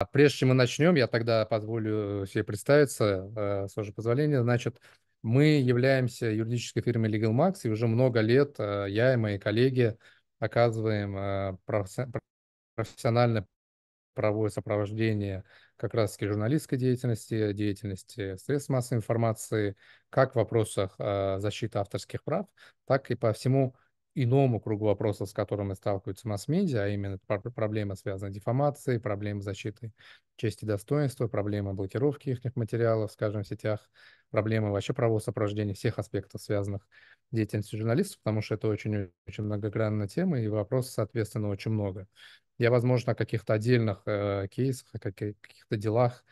А прежде чем мы начнем, я тогда позволю э, себе представиться, э, с вашего позволения. Значит, мы являемся юридической фирмой Legal Max, и уже много лет э, я и мои коллеги оказываем профессиональное правовое сопровождение как раз таки журналистской деятельности, деятельности средств массовой информации, как в вопросах защиты авторских прав, так и по всему иному кругу вопросов, с которыми сталкиваются масс-медиа, а именно проблемы, связанные с дефамацией, проблемы защиты чести и достоинства, проблемы блокировки их материалов, скажем, в сетях, проблемы вообще правового сопровождения всех аспектов, связанных с деятельностью журналистов, потому что это очень-очень многогранная тема, и вопросов, соответственно, очень много. Я, возможно, о каких-то отдельных э, кейсах, о каких-то делах,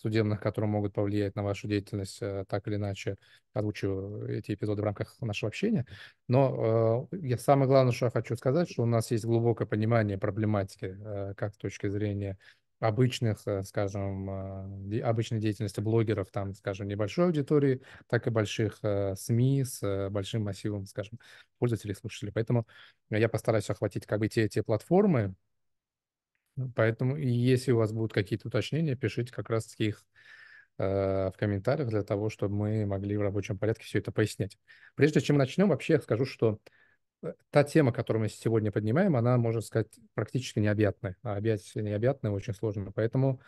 судебных, которые могут повлиять на вашу деятельность, э, так или иначе озвучу э, эти эпизоды в рамках нашего общения. Но э, я самое главное, что я хочу сказать, что у нас есть глубокое понимание проблематики, как с точки зрения обычных, скажем, обычной деятельности блогеров, там, скажем, небольшой аудитории, так и больших СМИ с большим массивом, скажем, пользователей, слушателей. Поэтому я постараюсь охватить как бы те, те платформы, Поэтому, если у вас будут какие-то уточнения, пишите как раз их э, в комментариях для того, чтобы мы могли в рабочем порядке все это пояснять. Прежде чем начнем, вообще я скажу, что э, та тема, которую мы сегодня поднимаем, она, можно сказать, практически необъятная. А объять необъятная, очень сложно. Поэтому,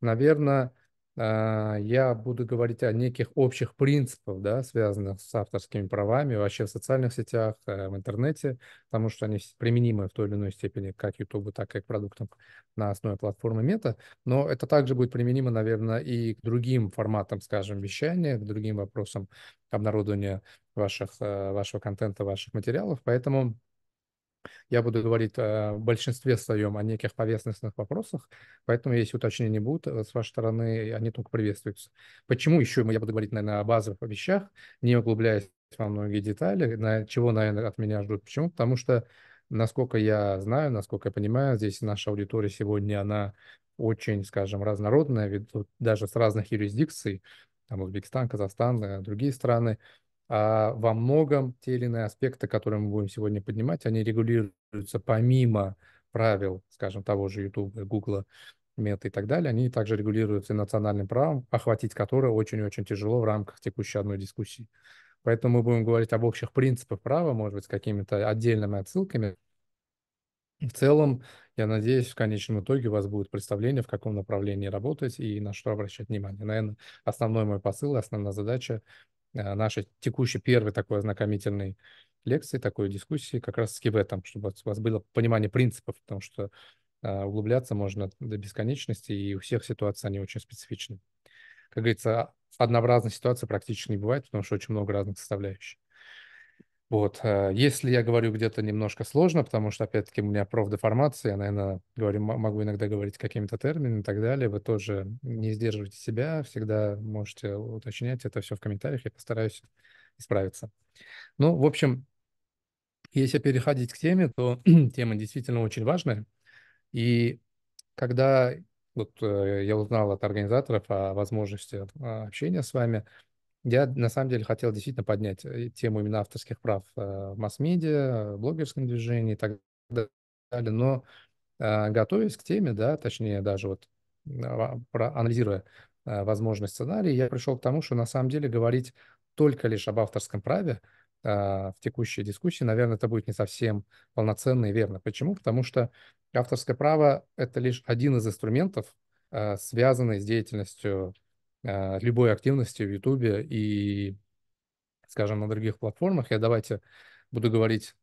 наверное, а, я буду говорить о неких общих принципах, да, связанных с авторскими правами, вообще в социальных сетях, э, в интернете, потому что они применимы в той или иной степени как YouTube, так и к продуктам на основе платформы Meta. Но это также будет применимо, наверное, и к другим форматам, скажем, вещания, к другим вопросам обнародования ваших, э, вашего контента, ваших материалов. Поэтому я буду говорить э, в большинстве своем о неких поверхностных вопросах, поэтому если уточнения будут э, с вашей стороны, они только приветствуются. Почему еще я буду говорить, наверное, о базовых вещах, не углубляясь во многие детали, на, чего, наверное, от меня ждут. Почему? Потому что, насколько я знаю, насколько я понимаю, здесь наша аудитория сегодня, она очень, скажем, разнородная, ведь даже с разных юрисдикций, там Узбекистан, Казахстан, э, другие страны, а во многом те или иные аспекты, которые мы будем сегодня поднимать, они регулируются помимо правил, скажем, того же YouTube, Google, Meta и так далее, они также регулируются национальным правом, охватить которое очень-очень тяжело в рамках текущей одной дискуссии. Поэтому мы будем говорить об общих принципах права, может быть, с какими-то отдельными отсылками. В целом, я надеюсь, в конечном итоге у вас будет представление, в каком направлении работать и на что обращать внимание. Наверное, основной мой посыл, основная задача а, нашей текущей первой такой ознакомительной лекции, такой дискуссии как раз-таки в этом, чтобы у вас было понимание принципов, потому что а, углубляться можно до бесконечности, и у всех ситуаций они очень специфичны. Как говорится, однообразной ситуации практически не бывает, потому что очень много разных составляющих. Вот. Э, если я говорю где-то немножко сложно, потому что, опять-таки, у меня профдеформация, я, наверное, говорю, могу иногда говорить какими-то терминами и так далее, вы тоже не сдерживайте себя, всегда можете уточнять это все в комментариях, я постараюсь исправиться. Ну, в общем, если переходить к теме, то тема действительно очень важная. И когда вот э, я узнал от организаторов о возможности э, общения с вами, я на самом деле хотел действительно поднять э, тему именно авторских прав э, в масс-медиа, блогерском движении и так далее, но э, готовясь к теме, да, точнее даже вот а, анализируя возможный сценарий, я пришел к тому, что на самом деле говорить только лишь об авторском праве а, в текущей дискуссии, наверное, это будет не совсем полноценно и верно. Почему? Потому что авторское право – это лишь один из инструментов, связанный с деятельностью Э, любой активности в Ютубе и, скажем, на других платформах. Я давайте буду говорить,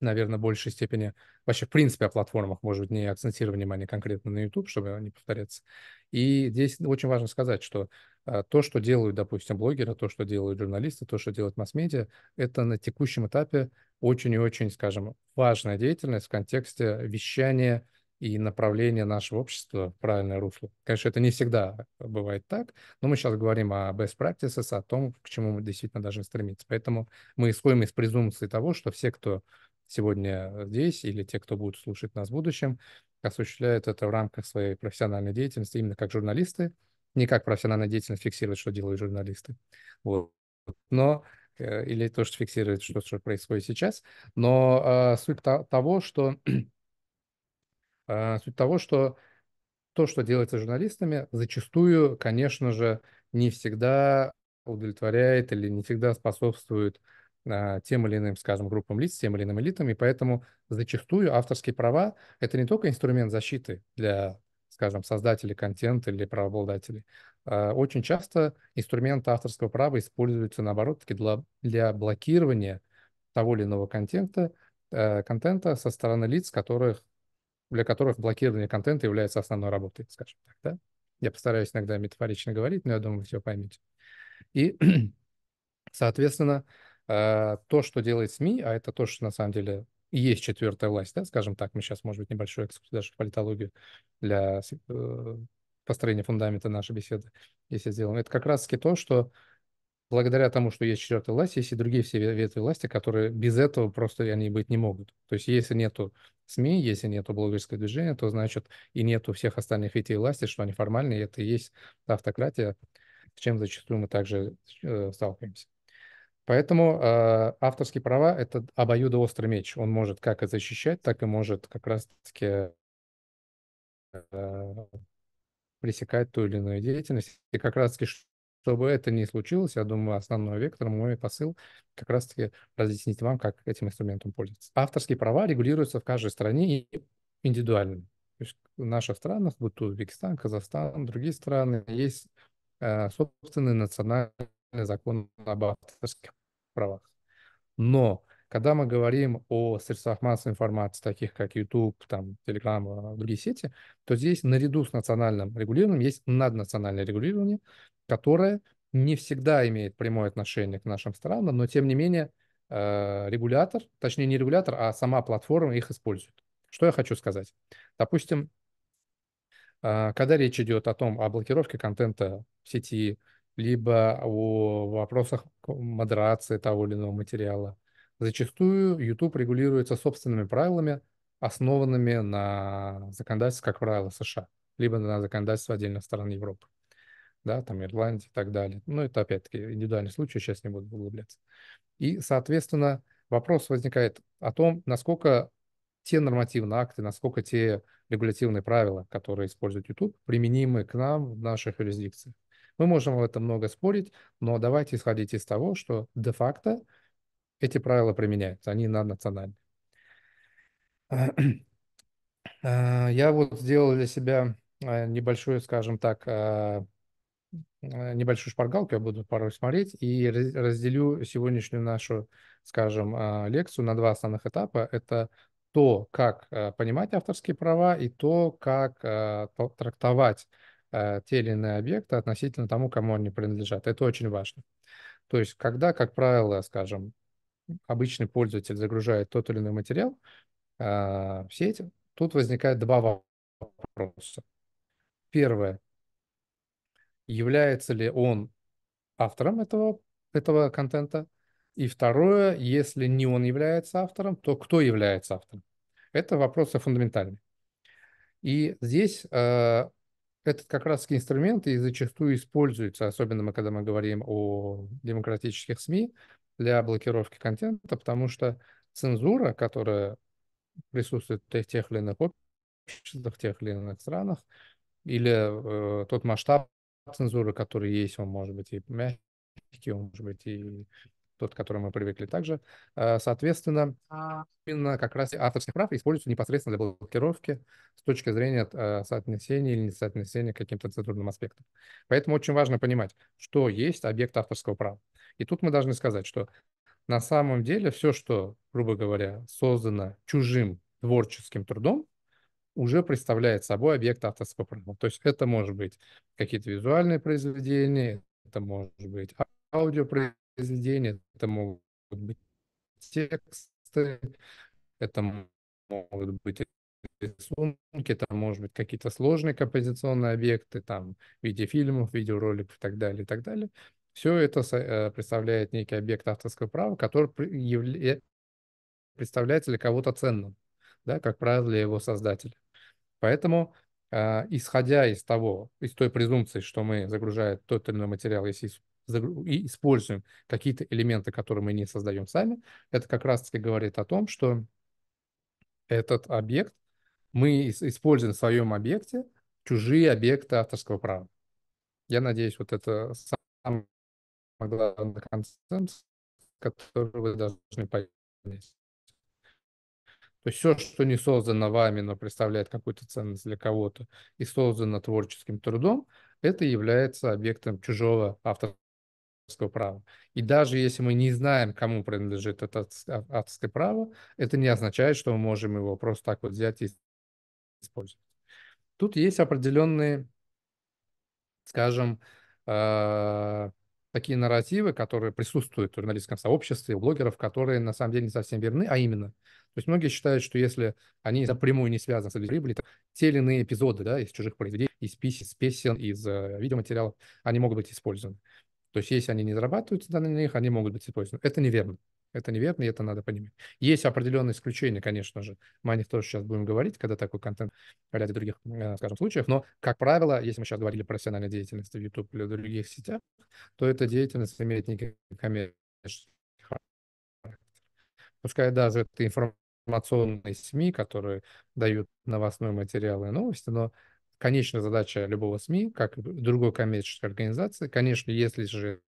наверное, в большей степени вообще в принципе о платформах, может быть, не акцентирую внимание конкретно на YouTube, чтобы не повторяться. И здесь очень важно сказать, что э, то, что делают, допустим, блогеры, то, что делают журналисты, то, что делают масс-медиа, это на текущем этапе очень и очень, скажем, важная деятельность в контексте вещания и направление нашего общества в правильное русло. Конечно, это не всегда бывает так, но мы сейчас говорим о best practices, о том, к чему мы действительно должны стремиться. Поэтому мы исходим из презумпции того, что все, кто сегодня здесь или те, кто будут слушать нас в будущем, осуществляют это в рамках своей профессиональной деятельности именно как журналисты, не как профессиональная деятельность фиксирует, что делают журналисты. Вот. Но э, или то, что фиксирует, что, что происходит сейчас. Но э, суть того, что а, суть того, что то, что делается журналистами, зачастую, конечно же, не всегда удовлетворяет или не всегда способствует а, тем или иным, скажем, группам лиц, тем или иным элитам, и поэтому зачастую авторские права — это не только инструмент защиты для, скажем, создателей контента или правообладателей. А очень часто инструмент авторского права используется наоборот, таки для, для блокирования того или иного контента, э, контента со стороны лиц, которых для которых блокирование контента является основной работой, скажем так, да? Я постараюсь иногда метафорично говорить, но я думаю, вы все поймете. И, соответственно, э, то, что делает СМИ, а это то, что на самом деле есть четвертая власть, да, скажем так, мы сейчас, может быть, небольшой экскурс даже в политологию для э, построения фундамента нашей беседы, если сделаем, это как раз-таки то, что благодаря тому, что есть четвертая власть, есть и другие все ветви власти, которые без этого просто они быть не могут. То есть если нету СМИ, если нету блогерского движения, то значит и нету всех остальных ветвей власти, что они формальные, это и есть автократия, с чем зачастую мы также э, сталкиваемся. Поэтому э, авторские права – это обоюдоострый меч. Он может как и защищать, так и может как раз-таки э, пресекать ту или иную деятельность. И как раз-таки чтобы это не случилось, я думаю, основной вектор, мой посыл как раз-таки разъяснить вам, как этим инструментом пользоваться. Авторские права регулируются в каждой стране индивидуально. То есть в наших странах, будь Узбекистан, Казахстан, другие страны, есть э, собственный национальный закон об авторских правах. Но когда мы говорим о средствах массовой информации, таких как YouTube, там, Telegram, э, другие сети, то здесь наряду с национальным регулированием есть наднациональное регулирование, которая не всегда имеет прямое отношение к нашим странам, но тем не менее э, регулятор, точнее не регулятор, а сама платформа их использует. Что я хочу сказать? Допустим, э, когда речь идет о том, о блокировке контента в сети, либо о вопросах модерации того или иного материала, зачастую YouTube регулируется собственными правилами, основанными на законодательстве, как правило, США, либо на законодательство отдельных стран Европы да, там Ирландия и так далее. Ну, это опять-таки индивидуальный случай, сейчас не буду углубляться. И, соответственно, вопрос возникает о том, насколько те нормативные акты, насколько те регулятивные правила, которые использует YouTube, применимы к нам в наших юрисдикциях. Мы можем в этом много спорить, но давайте исходить из того, что де-факто эти правила применяются, они на национальные. А, я вот сделал для себя а, небольшую, скажем так, а, Э, небольшую шпаргалку, я буду пару смотреть, и разделю сегодняшнюю нашу, скажем, а, лекцию на два основных этапа. Это то, как э, понимать авторские права, и то, как э, трактовать те или иные объекты относительно тому, кому они принадлежат. Это очень важно. То есть, когда, как правило, скажем, обычный пользователь загружает тот или иной материал в сеть, тут возникает два вопроса. Первое является ли он автором этого, этого контента. И второе, если не он является автором, то кто является автором? Это вопросы фундаментальные. И здесь э, этот как раз инструмент и зачастую используется, особенно мы, когда мы говорим о демократических СМИ, для блокировки контента, потому что цензура, которая присутствует в тех или иных обществах, в тех или иных странах, или э, тот масштаб цензуры, которые есть, он может быть и мягкий, он может быть и тот, к которому мы привыкли также. Э, соответственно, а. именно как раз авторских прав используются непосредственно для блокировки с точки зрения э, соотнесения или несоотнесения к каким-то цензурным аспектам. Поэтому очень важно понимать, что есть объект авторского права. И тут мы должны сказать, что на самом деле все, что, грубо говоря, создано чужим творческим трудом, уже представляет собой объект авторского права. То есть это может быть какие-то визуальные произведения, это может быть аудиопроизведения, это могут быть тексты, это могут быть рисунки, это может быть, какие-то сложные композиционные объекты, там, в виде фильмов, видеороликов и так далее, и так далее. Все это э, представляет некий объект авторского права, который явля... представляется для кого-то ценным, да, как правило, для его создателя. Поэтому, э, исходя из того, из той презумпции, что мы, загружаем тот или иной материал, если и используем какие-то элементы, которые мы не создаем сами, это как раз-таки говорит о том, что этот объект, мы используем в своем объекте чужие объекты авторского права. Я надеюсь, вот это самый главный концепт, который вы должны понять. То есть все, что не создано вами, но представляет какую-то ценность для кого-то и создано творческим трудом, это является объектом чужого авторского права. И даже если мы не знаем, кому принадлежит это а, авторское право, это не означает, что мы можем его просто так вот взять и использовать. Тут есть определенные, скажем, а, такие нарративы, которые присутствуют в журналистском сообществе, у блогеров, которые на самом деле не совсем верны, а именно. То есть многие считают, что если они напрямую не связаны с прибылью, то те или иные эпизоды да, из чужих произведений, из писем, из песен, из э, видеоматериалов, они могут быть использованы. То есть если они не зарабатывают, данные на них, они могут быть использованы. Это неверно. Это неверно, и это надо понимать. Есть определенные исключения, конечно же. Мы о них тоже сейчас будем говорить, когда такой контент в ряде других, э, скажем, случаев. Но, как правило, если мы сейчас говорили о профессиональной деятельности в YouTube или в других сетях, то эта деятельность имеет некий коммерческий характер. Пускай даже это информационные СМИ, которые дают новостной материал и новости, но конечная задача любого СМИ, как и другой коммерческой организации, конечно, если же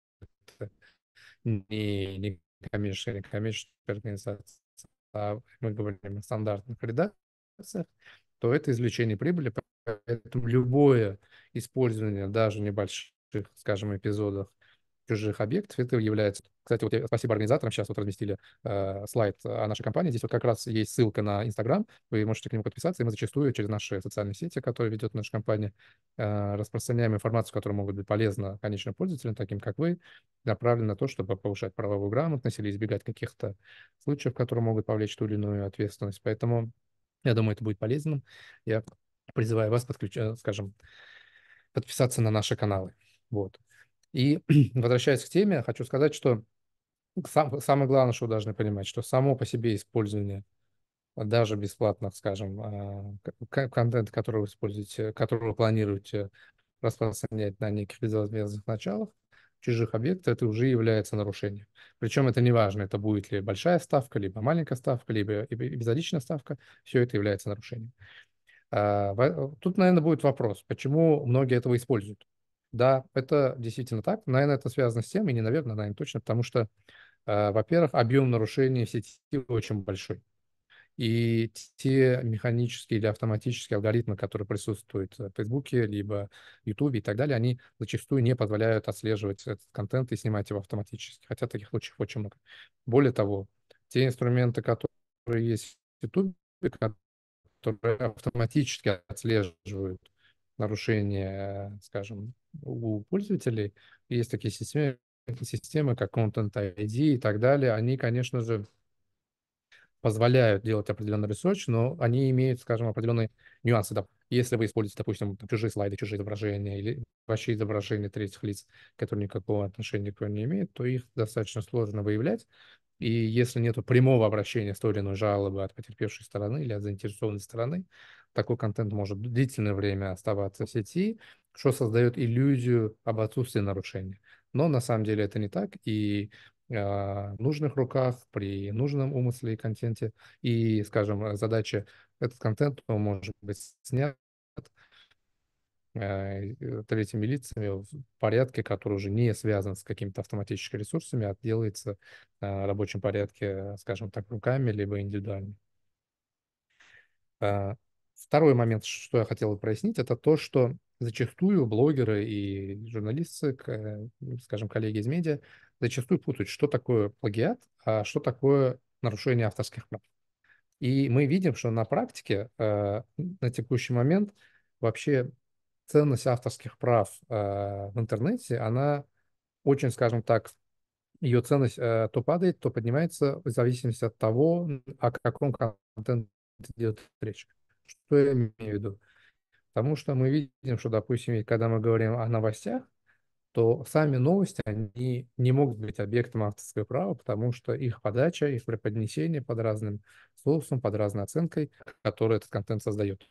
это не, не коммерческой или коммерческая организация, а мы говорим о стандартных редакциях, то это извлечение прибыли. Поэтому любое использование даже небольших, скажем, эпизодов чужих объектов, это является... Кстати, вот я, спасибо организаторам, сейчас вот разместили э, слайд о э, нашей компании. Здесь вот как раз есть ссылка на Инстаграм, вы можете к нему подписаться, и мы зачастую через наши социальные сети, которые ведет наша компания, э, распространяем информацию, которая может быть полезна конечным пользователям, таким как вы, направлена на то, чтобы повышать правовую грамотность или избегать каких-то случаев, которые могут повлечь ту или иную ответственность. Поэтому я думаю, это будет полезным. Я призываю вас, подключ... Э, скажем, подписаться на наши каналы. Вот. И возвращаясь к теме, хочу сказать, что сам, самое главное, что вы должны понимать, что само по себе использование даже бесплатных, скажем, а, контента, который вы используете, который вы планируете распространять на неких безвозмездных началах, чужих объектов, это уже является нарушением. Причем это не важно, это будет ли большая ставка, либо маленькая ставка, либо безразличная ставка, все это является нарушением. А, тут, наверное, будет вопрос, почему многие этого используют. Да, это действительно так. Наверное, это связано с тем, и не наверное, наверное, точно, потому что, э, во-первых, объем нарушений в сети очень большой. И те механические или автоматические алгоритмы, которые присутствуют в Facebook, либо YouTube и так далее, они зачастую не позволяют отслеживать этот контент и снимать его автоматически. Хотя таких случаев очень много. Более того, те инструменты, которые есть в YouTube, которые автоматически отслеживают нарушение, скажем, у пользователей. Есть такие системы, системы как Content ID и так далее. Они, конечно же, позволяют делать определенный research, но они имеют, скажем, определенные нюансы. Если вы используете, допустим, чужие слайды, чужие изображения или вообще изображения третьих лиц, которые никакого отношения к вам не имеют, то их достаточно сложно выявлять. И если нет прямого обращения с той или иной жалобы от потерпевшей стороны или от заинтересованной стороны, такой контент может длительное время оставаться в сети, что создает иллюзию об отсутствии нарушения. Но на самом деле это не так, и а, в нужных руках, при нужном умысле и контенте. И, скажем, задача этот контент может быть снят а, э, третьими лицами в порядке, который уже не связан с какими-то автоматическими ресурсами, а делается а, в рабочем порядке, скажем так, руками, либо индивидуально. Второй момент, что я хотел прояснить, это то, что зачастую блогеры и журналисты, э, ну, скажем, коллеги из медиа, зачастую путают, что такое плагиат, а что такое нарушение авторских прав. И мы видим, что на практике э, на текущий момент вообще ценность авторских прав э, в интернете, она очень, скажем так, ее ценность то падает, то поднимается в зависимости от того, о каком контенте идет речь. Что я имею в виду? Потому что мы видим, что, допустим, когда мы говорим о новостях, то сами новости, они не могут быть объектом авторского права, потому что их подача, их преподнесение под разным соусом, под разной оценкой, которую этот контент создает.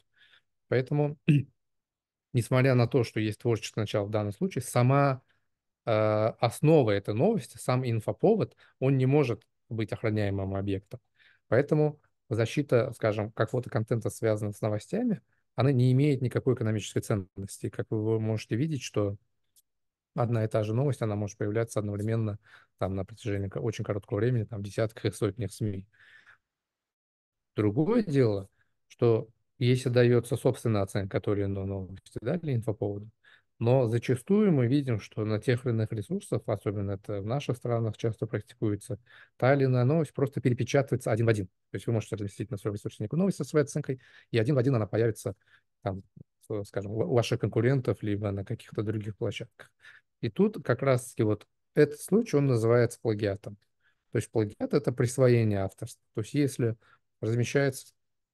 Поэтому, несмотря на то, что есть творческое начало в данном случае, сама э, основа этой новости, сам инфоповод, он не может быть охраняемым объектом. Поэтому защита, скажем, какого-то контента, связанного с новостями, она не имеет никакой экономической ценности. Как вы можете видеть, что одна и та же новость, она может появляться одновременно там на протяжении очень короткого времени, там в десятках и сотнях СМИ. Другое дело, что если дается собственная оценка той или иной новости, да, или инфоповода, но зачастую мы видим, что на тех или иных ресурсах, особенно это в наших странах часто практикуется, та или иная новость просто перепечатывается один в один. То есть вы можете разместить на своем ресурснике новость со своей оценкой, и один в один она появится, там, э, скажем, у ваших конкурентов, либо на каких-то других площадках. И тут как раз-таки вот этот случай, он называется плагиатом. То есть плагиат – это присвоение авторства. То есть если размещается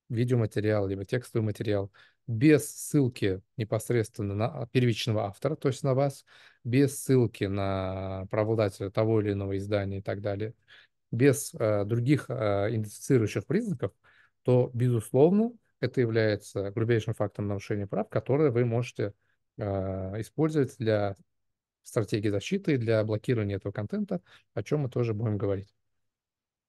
видеоматериал, либо текстовый материал без ссылки непосредственно на а, первичного автора, то есть на вас, без ссылки на правообладателя того или иного издания и так далее, без э, других э, идентифицирующих признаков, то, безусловно, это является грубейшим фактом нарушения прав, которое вы можете э, использовать для стратегии защиты и для блокирования этого контента, о чем мы тоже будем говорить.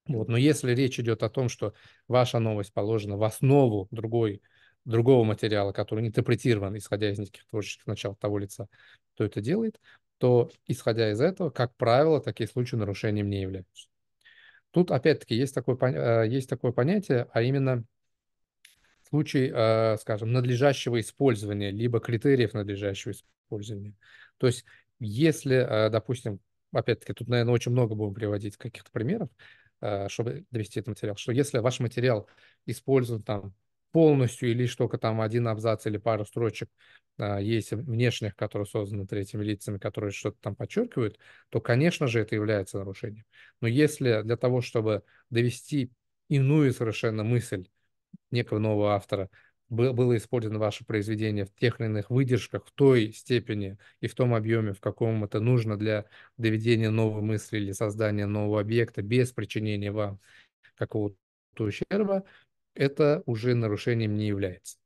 Вот. Но если речь идет о том, что ваша новость положена в основу другой другого материала, который не интерпретирован, исходя из неких творческих начал того лица, кто это делает, то, исходя из этого, как правило, такие случаи нарушением не являются. Тут, опять-таки, есть такое, а, есть такое понятие, а именно случай, а, скажем, надлежащего использования, либо критериев надлежащего использования. То есть, если, а, допустим, опять-таки, тут, наверное, очень много будем приводить каких-то примеров, чтобы довести этот материал, что если ваш материал использован там полностью или только там один абзац или пару строчек а, есть внешних, которые созданы третьими лицами, которые что-то там подчеркивают, то, конечно же, это является нарушением. Но если для того, чтобы довести иную совершенно мысль некого нового автора, было использовано ваше произведение в тех или иных выдержках, в той степени и в том объеме, в каком это нужно для доведения новой мысли или создания нового объекта без причинения вам какого-то ущерба, это уже нарушением не является.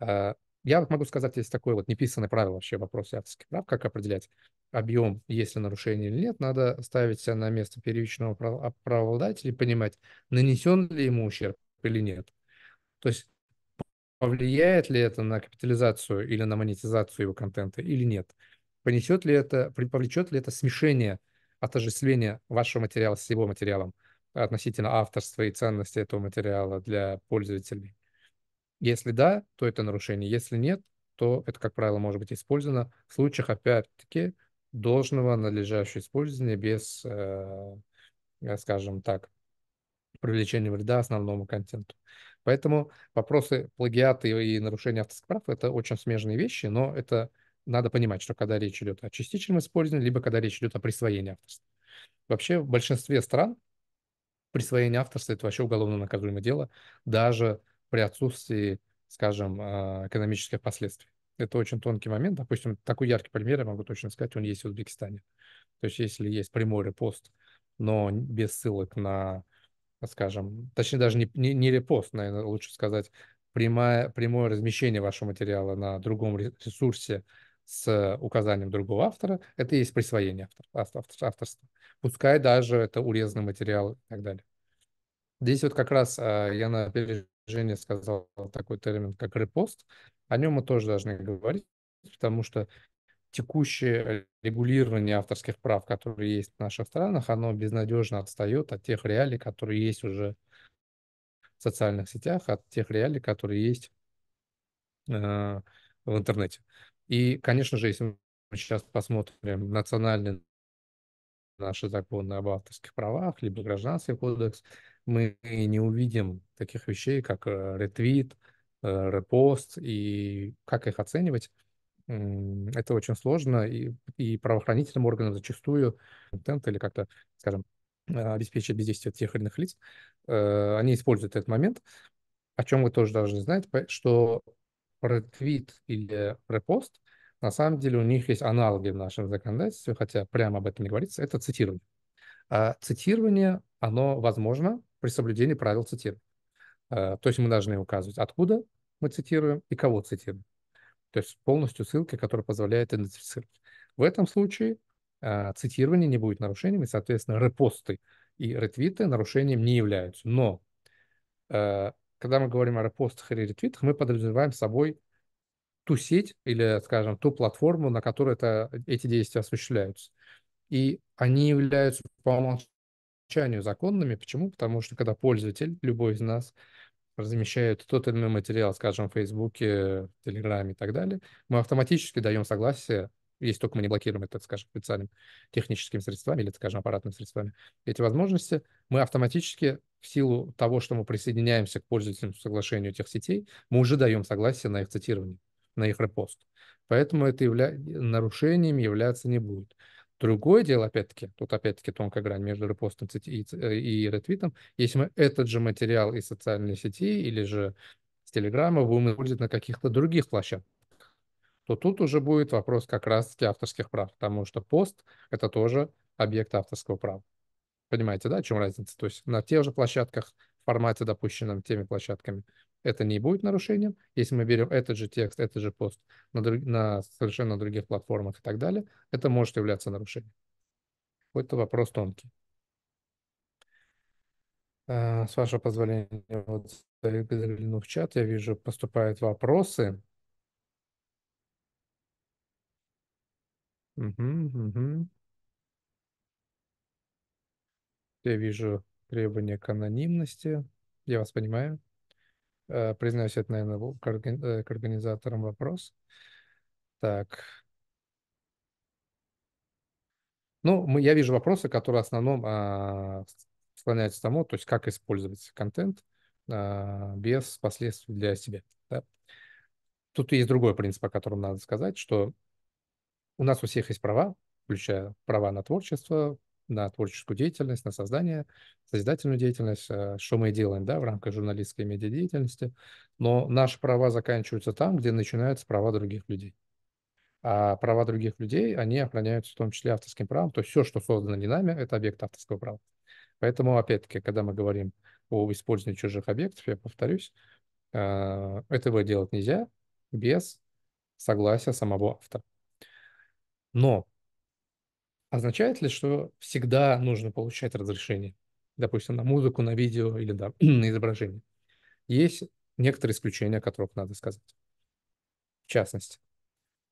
А, я могу сказать, есть такое вот неписанное правило вообще в вопросе авторских прав, как определять объем, есть ли нарушение или нет. Надо ставить себя на место первичного прав а, и понимать, нанесен ли ему ущерб или нет. То есть повлияет ли это на капитализацию или на монетизацию его контента или нет. Понесет ли это, повлечет ли это смешение отождествление вашего материала с его материалом – относительно авторства и ценности этого материала для пользователей? Если да, то это нарушение. Если нет, то это, как правило, может быть использовано в случаях, опять-таки, должного надлежащего использования без, э, э, скажем так, привлечения вреда основному контенту. Поэтому вопросы плагиата и нарушения авторских прав – это очень смежные вещи, но это надо понимать, что когда речь идет о частичном использовании, либо когда речь идет о присвоении авторства. Вообще в большинстве стран присвоение авторства – это вообще уголовно наказуемое дело, даже при отсутствии, скажем, а, экономических последствий. Это очень тонкий момент. Допустим, такой яркий пример, я могу точно сказать, он есть в Узбекистане. То есть если есть Приморье, пост, но без ссылок на, скажем, точнее даже не, не, не репост, наверное, лучше сказать, прямое, прямое размещение вашего материала на другом ресурсе с указанием другого автора, это и есть присвоение автор, автор, авторства пускай даже это урезанный материал и так далее. Здесь вот как раз а, я на опережение сказал такой термин, как репост. О нем мы тоже должны говорить, потому что текущее регулирование авторских прав, которые есть в наших странах, оно безнадежно отстает от тех реалий, которые есть уже в социальных сетях, от тех реалий, которые есть а, в интернете. И, конечно же, если мы сейчас посмотрим национальные наши законы об авторских правах, либо гражданский кодекс, мы не увидим таких вещей, как э, ретвит, э, репост и как их оценивать. Это очень сложно, и, и правоохранительным органам зачастую контент или как-то, скажем, э, обеспечить бездействие тех или иных лиц, они используют этот момент, о чем вы тоже должны знать, что ретвит или репост на самом деле у них есть аналоги в нашем законодательстве, хотя прямо об этом не говорится, это цитирование. А цитирование, оно возможно при соблюдении правил цитирования. А, то есть мы должны указывать, откуда мы цитируем и кого цитируем. То есть полностью ссылки, которая позволяет идентифицировать. В этом случае а, цитирование не будет нарушением, и, соответственно, репосты и ретвиты нарушением не являются. Но а, когда мы говорим о репостах или ретвитах, мы подразумеваем собой ту сеть или, скажем, ту платформу, на которой это, эти действия осуществляются. И они являются по умолчанию законными. Почему? Потому что когда пользователь, любой из нас, размещает тот или иной материал, скажем, в Фейсбуке, в Телеграме и так далее, мы автоматически даем согласие, если только мы не блокируем это, скажем, специальными техническими средствами или, скажем, аппаратными средствами, эти возможности, мы автоматически в силу того, что мы присоединяемся к пользовательскому соглашению тех сетей, мы уже даем согласие на их цитирование на их репост. Поэтому это явля... нарушением являться не будет. Другое дело, опять-таки, тут опять-таки тонкая грань между репостом и, э, и ретвитом, если мы этот же материал из социальной сети или же с Телеграма будем использовать на каких-то других площадках, то тут уже будет вопрос как раз-таки авторских прав, потому что пост — это тоже объект авторского права. Понимаете, да, в чем разница? То есть на тех же площадках, в формате допущенном теми площадками — это не будет нарушением. Если мы берем этот же текст, этот же пост на, друг, на совершенно других платформах и так далее, это может являться нарушением. Какой-то вопрос тонкий. Э, с вашего позволения, вот загляну в чат, я вижу, поступают вопросы. Угу, угу. Я вижу требования к анонимности. Я вас понимаю. Э, признаюсь, это, наверное, э, к организаторам вопрос. Так. Ну, мы, я вижу вопросы, которые в основном а, склоняются к тому, то есть как использовать контент а, без последствий для себя. Да? Тут есть другой принцип, о котором надо сказать, что у нас у всех есть права, включая права на творчество, на творческую деятельность, на создание, созидательную деятельность, э, что мы и делаем да, в рамках журналистской медиадеятельности. Но наши права заканчиваются там, где начинаются права других людей. А права других людей, они охраняются в том числе авторским правом. То есть все, что создано не нами, это объект авторского права. Поэтому, опять-таки, когда мы говорим о использовании чужих объектов, я повторюсь, э, этого делать нельзя без согласия самого автора. Но Означает ли, что всегда нужно получать разрешение? Допустим, на музыку, на видео или да, на изображение. Есть некоторые исключения, о которых надо сказать. В частности,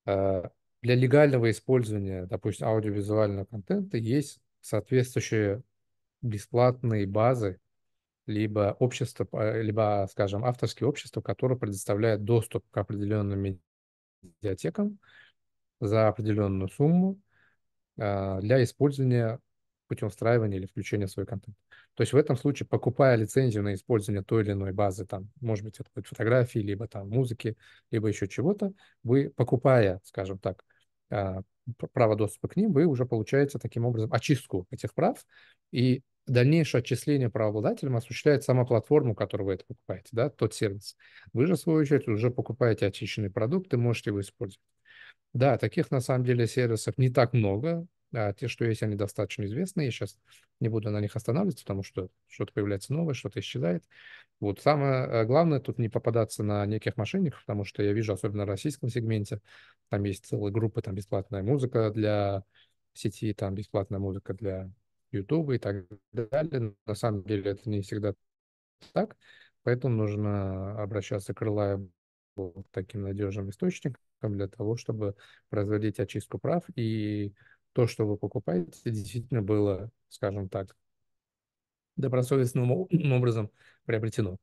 а, для легального использования, допустим, аудиовизуального контента есть соответствующие бесплатные базы, либо общество, а, либо, скажем, авторские общества, которые предоставляют доступ к определенным медиатекам за определенную сумму, а, для использования путем встраивания или включения в свой контент. То есть в этом случае, покупая лицензию на использование той или иной базы, там, может быть, это будет фотографии, либо там музыки, либо еще чего-то, вы, покупая, скажем так, а, право доступа к ним, вы уже получаете таким образом очистку этих прав, и дальнейшее отчисление правообладателям осуществляет сама платформа, которую вы это покупаете, да, тот сервис. Вы же, в свою очередь, уже покупаете очищенный продукт и можете его использовать. Да, таких на самом деле сервисов не так много. А те, что есть, они достаточно известны. Я сейчас не буду на них останавливаться, потому что что-то появляется новое, что-то исчезает. Вот самое э, главное тут не попадаться на неких мошенников, потому что я вижу, особенно в российском сегменте, там есть целые группы, там бесплатная музыка для сети, там бесплатная музыка для YouTube и так далее. На самом деле это не всегда так, поэтому нужно обращаться к Релайбл, таким надежным источникам рынком для того, чтобы производить очистку прав. И то, что вы покупаете, действительно было, скажем так, добросовестным образом приобретено.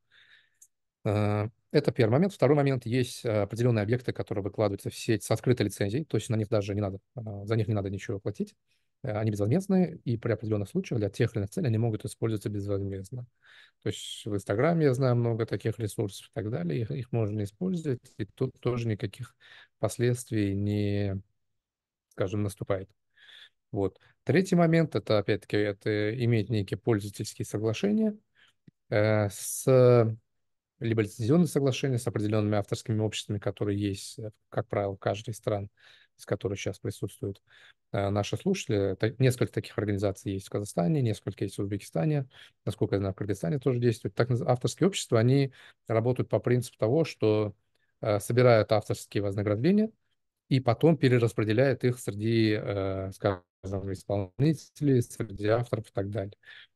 А, это первый момент. Второй момент. Есть а, определенные объекты, которые выкладываются в сеть с открытой лицензией, то есть на них даже не надо, а, за них не надо ничего платить. Э, они безвозмездные, и при определенных случаях для тех или иных целей они могут использоваться безвозмездно. То есть в Инстаграме я знаю много таких ресурсов и так далее, их, их можно использовать, и тут тоже никаких последствий не, скажем, наступает. Вот. Третий момент, это опять-таки это иметь некие пользовательские соглашения э, с либо лицензионные соглашения с определенными авторскими обществами, которые есть, э, как правило, в каждой стране из которых сейчас присутствуют э, наши слушатели. Несколько таких организаций есть в Казахстане, несколько есть в Узбекистане. Насколько я знаю, в Кыргызстане тоже действует. Так авторские общества, они работают по принципу того, что э, собирают авторские вознаграждения и потом перераспределяют их среди, э, скажем, исполнителей, среди авторов и так далее.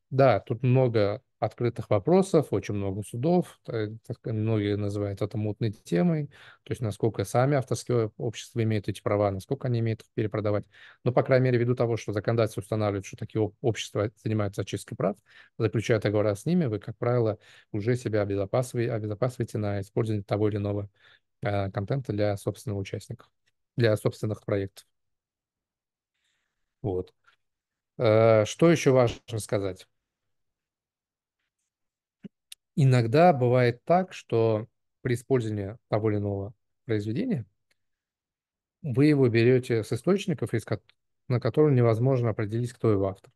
Да, тут много открытых вопросов, очень много судов, так, многие называют это мутной темой, то есть насколько сами авторские общества имеют эти права, насколько они имеют их перепродавать. Но, ну, по крайней мере, ввиду того, что законодательство устанавливает, что такие общества занимаются очисткой прав, заключая договора с ними, вы, как правило, уже себя обезопасываете, обезопасываете на использование того или иного э, контента для собственных участников, для собственных проектов. Вот. Э, что еще важно сказать? Иногда бывает так, что при использовании того или иного произведения вы его берете с источников, на котором невозможно определить, кто его автор.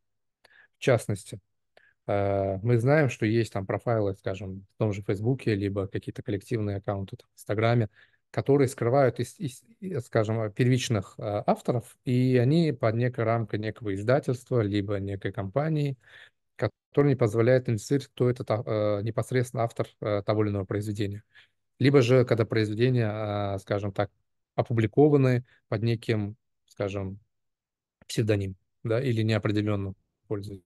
В частности, э, мы знаем, что есть там профайлы, скажем, в том же Фейсбуке, либо какие-то коллективные аккаунты там, в Инстаграме, которые скрывают, из, из, э, скажем, э, первичных авторов, и они под некой рамкой некого издательства, либо некой компании, который не позволяет инициировать, кто это а, э, непосредственно автор э, того или иного произведения. Либо же, когда произведения, э, скажем так, опубликованы под неким, скажем, псевдоним, да, или неопределенным пользователем.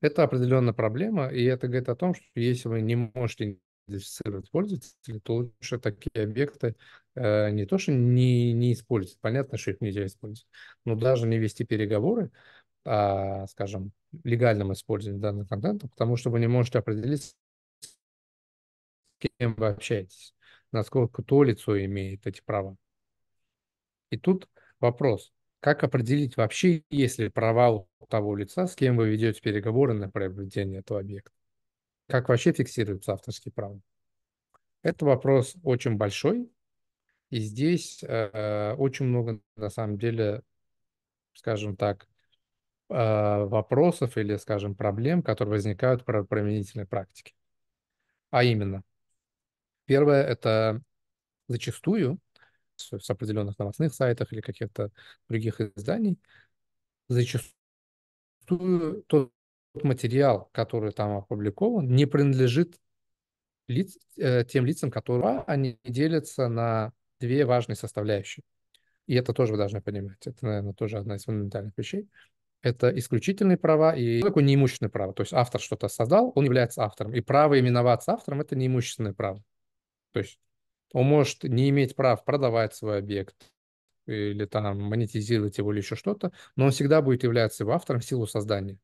Это определенная проблема, и это говорит о том, что если вы не можете идентифицировать пользователя, то лучше такие объекты э, не то, что не, не использовать, понятно, что их нельзя использовать, но даже не вести переговоры, а, скажем, легальном использовании данного контента, потому что вы не можете определить, с кем вы общаетесь, насколько то лицо имеет эти права. И тут вопрос, как определить вообще, есть ли права у того лица, с кем вы ведете переговоры на приобретение этого объекта? Как вообще фиксируются авторские права? Это вопрос очень большой, и здесь э, э очень много, на самом деле, скажем так, а, вопросов или, скажем, проблем, которые возникают при применительной практике. А именно, первое – это зачастую в определенных новостных сайтах или каких-то других изданий, зачастую тот материал, который там опубликован, не принадлежит лиц, э, тем лицам, которые они делятся на две важные составляющие. И это тоже вы должны понимать. Это, наверное, тоже одна из фундаментальных вещей это исключительные права и такое неимущественное право. То есть автор что-то создал, он является автором. И право именоваться автором – это неимущественное право. То есть он может не иметь прав продавать свой объект или там монетизировать его или еще что-то, но он всегда будет являться его автором в силу создания.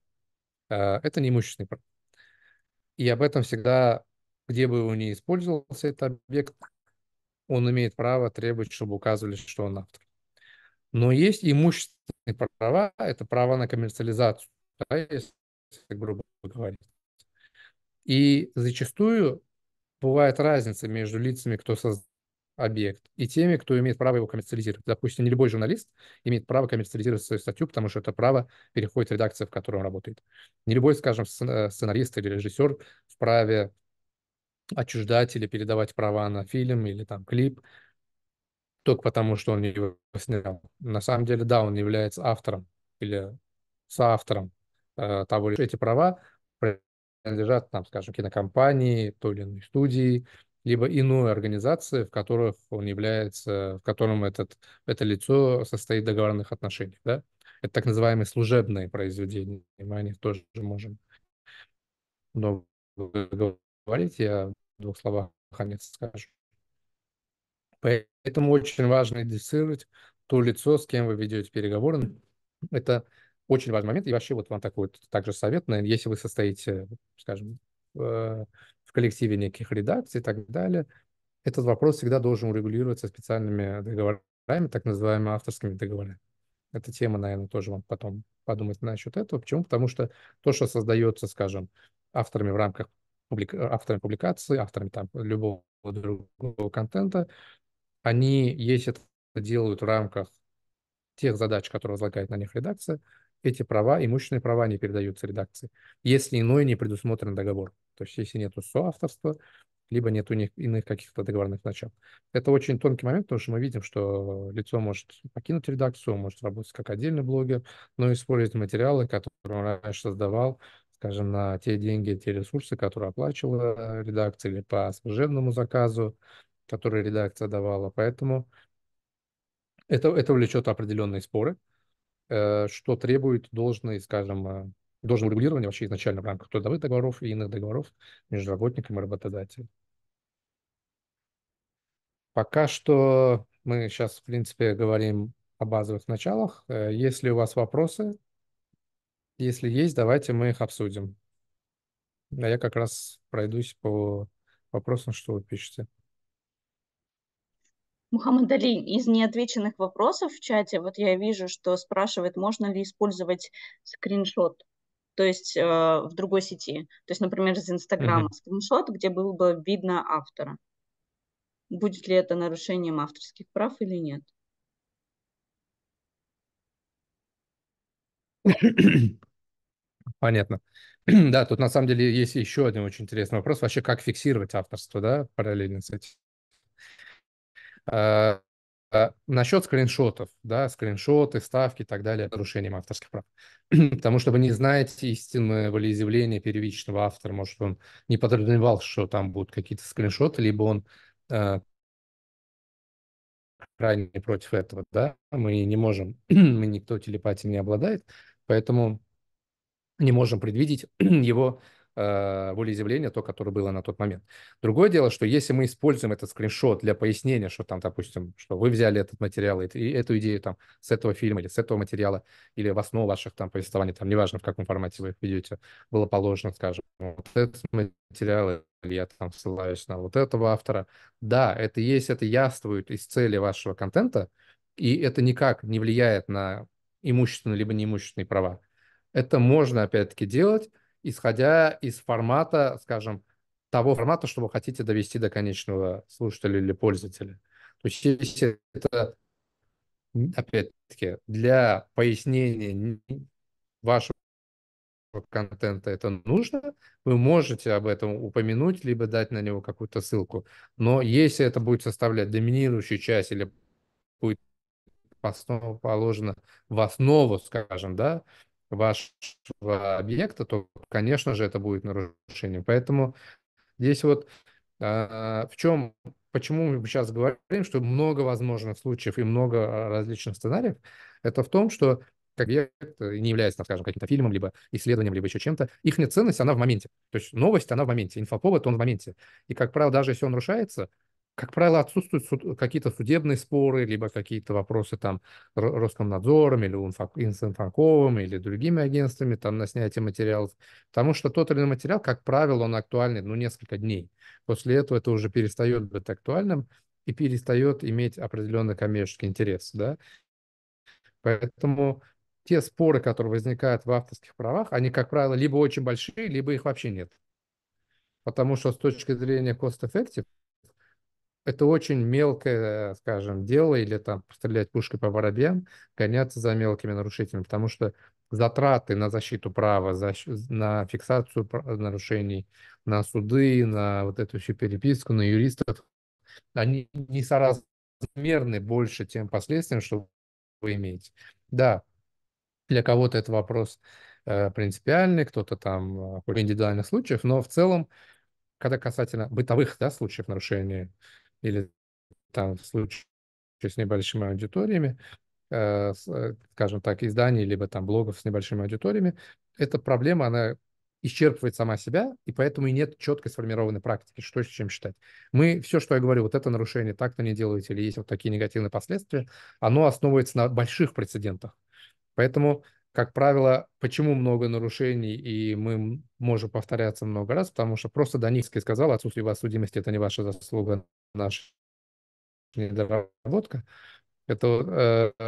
Э, это неимущественный право. И об этом всегда, где бы он ни использовался этот объект, он имеет право требовать, чтобы указывали, что он автор. Но есть имущество права – это права на коммерциализацию, да, если грубо говорить. И зачастую бывает разница между лицами, кто создает объект, и теми, кто имеет право его коммерциализировать. Допустим, не любой журналист имеет право коммерциализировать свою статью, потому что это право переходит в редакцию, в которой он работает. Не любой, скажем, э, сценарист или режиссер вправе отчуждать или передавать права на фильм или там клип только потому, что он его снял. На самом деле, да, он является автором или соавтором э, того, или эти права принадлежат, там, скажем, кинокомпании, той или иной студии, либо иной организации, в которых он является, в котором этот, это лицо состоит в договорных отношениях. Да? Это так называемые служебные произведения, мы о них тоже можем много говорить, я в двух словах о них скажу. Поэтому очень важно идентифицировать то лицо, с кем вы ведете переговоры. Это очень важный момент. И вообще вот вам такой вот также совет, наверное, если вы состоите, скажем, в коллективе неких редакций и так далее, этот вопрос всегда должен урегулироваться специальными договорами, так называемыми авторскими договорами. Эта тема, наверное, тоже вам потом подумать насчет этого. Почему? Потому что то, что создается, скажем, авторами в рамках публика... авторами публикации, авторами там любого другого контента, они, если это делают в рамках тех задач, которые возлагает на них редакция, эти права, имущественные права, не передаются редакции, если иное не предусмотрено договором. То есть если нет соавторства, либо нет у них иных каких-то договорных начал. Это очень тонкий момент, потому что мы видим, что лицо может покинуть редакцию, может работать как отдельный блогер, но использовать материалы, которые он раньше создавал, скажем, на те деньги, те ресурсы, которые оплачивала редакция или по служебному заказу, которые редакция давала. Поэтому это, это влечет определенные споры, э, что требует должной, скажем, э, должного регулирования вообще изначально в рамках трудовых договоров и иных договоров между работниками и работодателем. Пока что мы сейчас, в принципе, говорим о базовых началах. Э, если у вас вопросы, если есть, давайте мы их обсудим. А я как раз пройдусь по вопросам, что вы пишете. Мухаммад Али, из неотвеченных вопросов в чате, вот я вижу, что спрашивает, можно ли использовать скриншот, то есть э, в другой сети. То есть, например, из Инстаграма mm-hmm. скриншот, где было бы видно автора. Будет ли это нарушением авторских прав или нет? Понятно. Да, тут на самом деле есть еще один очень интересный вопрос. Вообще, как фиксировать авторство, да, параллельно с этим? А, а, насчет скриншотов, да, скриншоты, ставки и так далее, нарушением авторских прав. Потому что вы не знаете истинное волеизъявление первичного автора. Может, он не подразумевал, что там будут какие-то скриншоты, либо он э, крайне против этого, да. Мы не можем, мы никто телепатией не обладает, поэтому не можем предвидеть его э, волеизъявления, то, которое было на тот момент. Другое дело, что если мы используем этот скриншот для пояснения, что там, допустим, что вы взяли этот материал и, и эту идею там с этого фильма или с этого материала, или в основу ваших там повествований, там неважно, в каком формате вы их ведете, было положено, скажем, вот этот материал, или я там ссылаюсь на вот этого автора. Да, это есть, это яствует из цели вашего контента, и это никак не влияет на имущественные либо неимущественные права. Это можно, опять-таки, делать, исходя из формата, скажем, того формата, что вы хотите довести до конечного слушателя или пользователя. То есть если это, опять-таки, для пояснения вашего контента это нужно, вы можете об этом упомянуть, либо дать на него какую-то ссылку. Но если это будет составлять доминирующую часть или будет положено в основу, скажем, да, вашего объекта, то, конечно же, это будет нарушением. Поэтому здесь вот а, в чем, почему мы сейчас говорим, что много возможных случаев и много различных сценариев, это в том, что объект э, не является, скажем, каким-то фильмом, либо исследованием, либо еще чем-то, их ценность, она в моменте. То есть новость, она в моменте, инфоповод, он в моменте. И, как правило, даже если он нарушается, как правило, отсутствуют суд, какие-то судебные споры, либо какие-то вопросы там Роскомнадзором или Инсинфоковым или другими агентствами там на снятие материалов, потому что тот или иной материал, как правило, он актуальный, ну, несколько дней. После этого это уже перестает быть актуальным и перестает иметь определенный коммерческий интерес, да. Поэтому те споры, которые возникают в авторских правах, они, как правило, либо очень большие, либо их вообще нет. Потому что с точки зрения cost-effective, это очень мелкое, скажем, дело, или там стрелять пушкой по воробьям, гоняться за мелкими нарушителями, потому что затраты на защиту права, на фиксацию нарушений, на суды, на вот эту всю переписку, на юристов, они не соразмерны больше тем последствиям, что вы имеете. Да, для кого-то это вопрос э, принципиальный, кто-то там в э, индивидуальных случаях, но в целом, когда касательно бытовых да, случаев нарушения или там в случае с небольшими аудиториями, э, э, скажем так, изданий, либо там блогов с небольшими аудиториями, эта проблема, она исчерпывает сама себя, и поэтому и нет четко сформированной практики, что с чем считать. Мы, все, что я говорю, вот это нарушение, так-то не делаете, или есть вот такие негативные последствия, оно основывается на больших прецедентах. Поэтому, как правило, почему много нарушений, и мы можем повторяться много раз, потому что просто Данильский сказал, отсутствие вас судимости – это не ваша заслуга, наша недоработка, это э,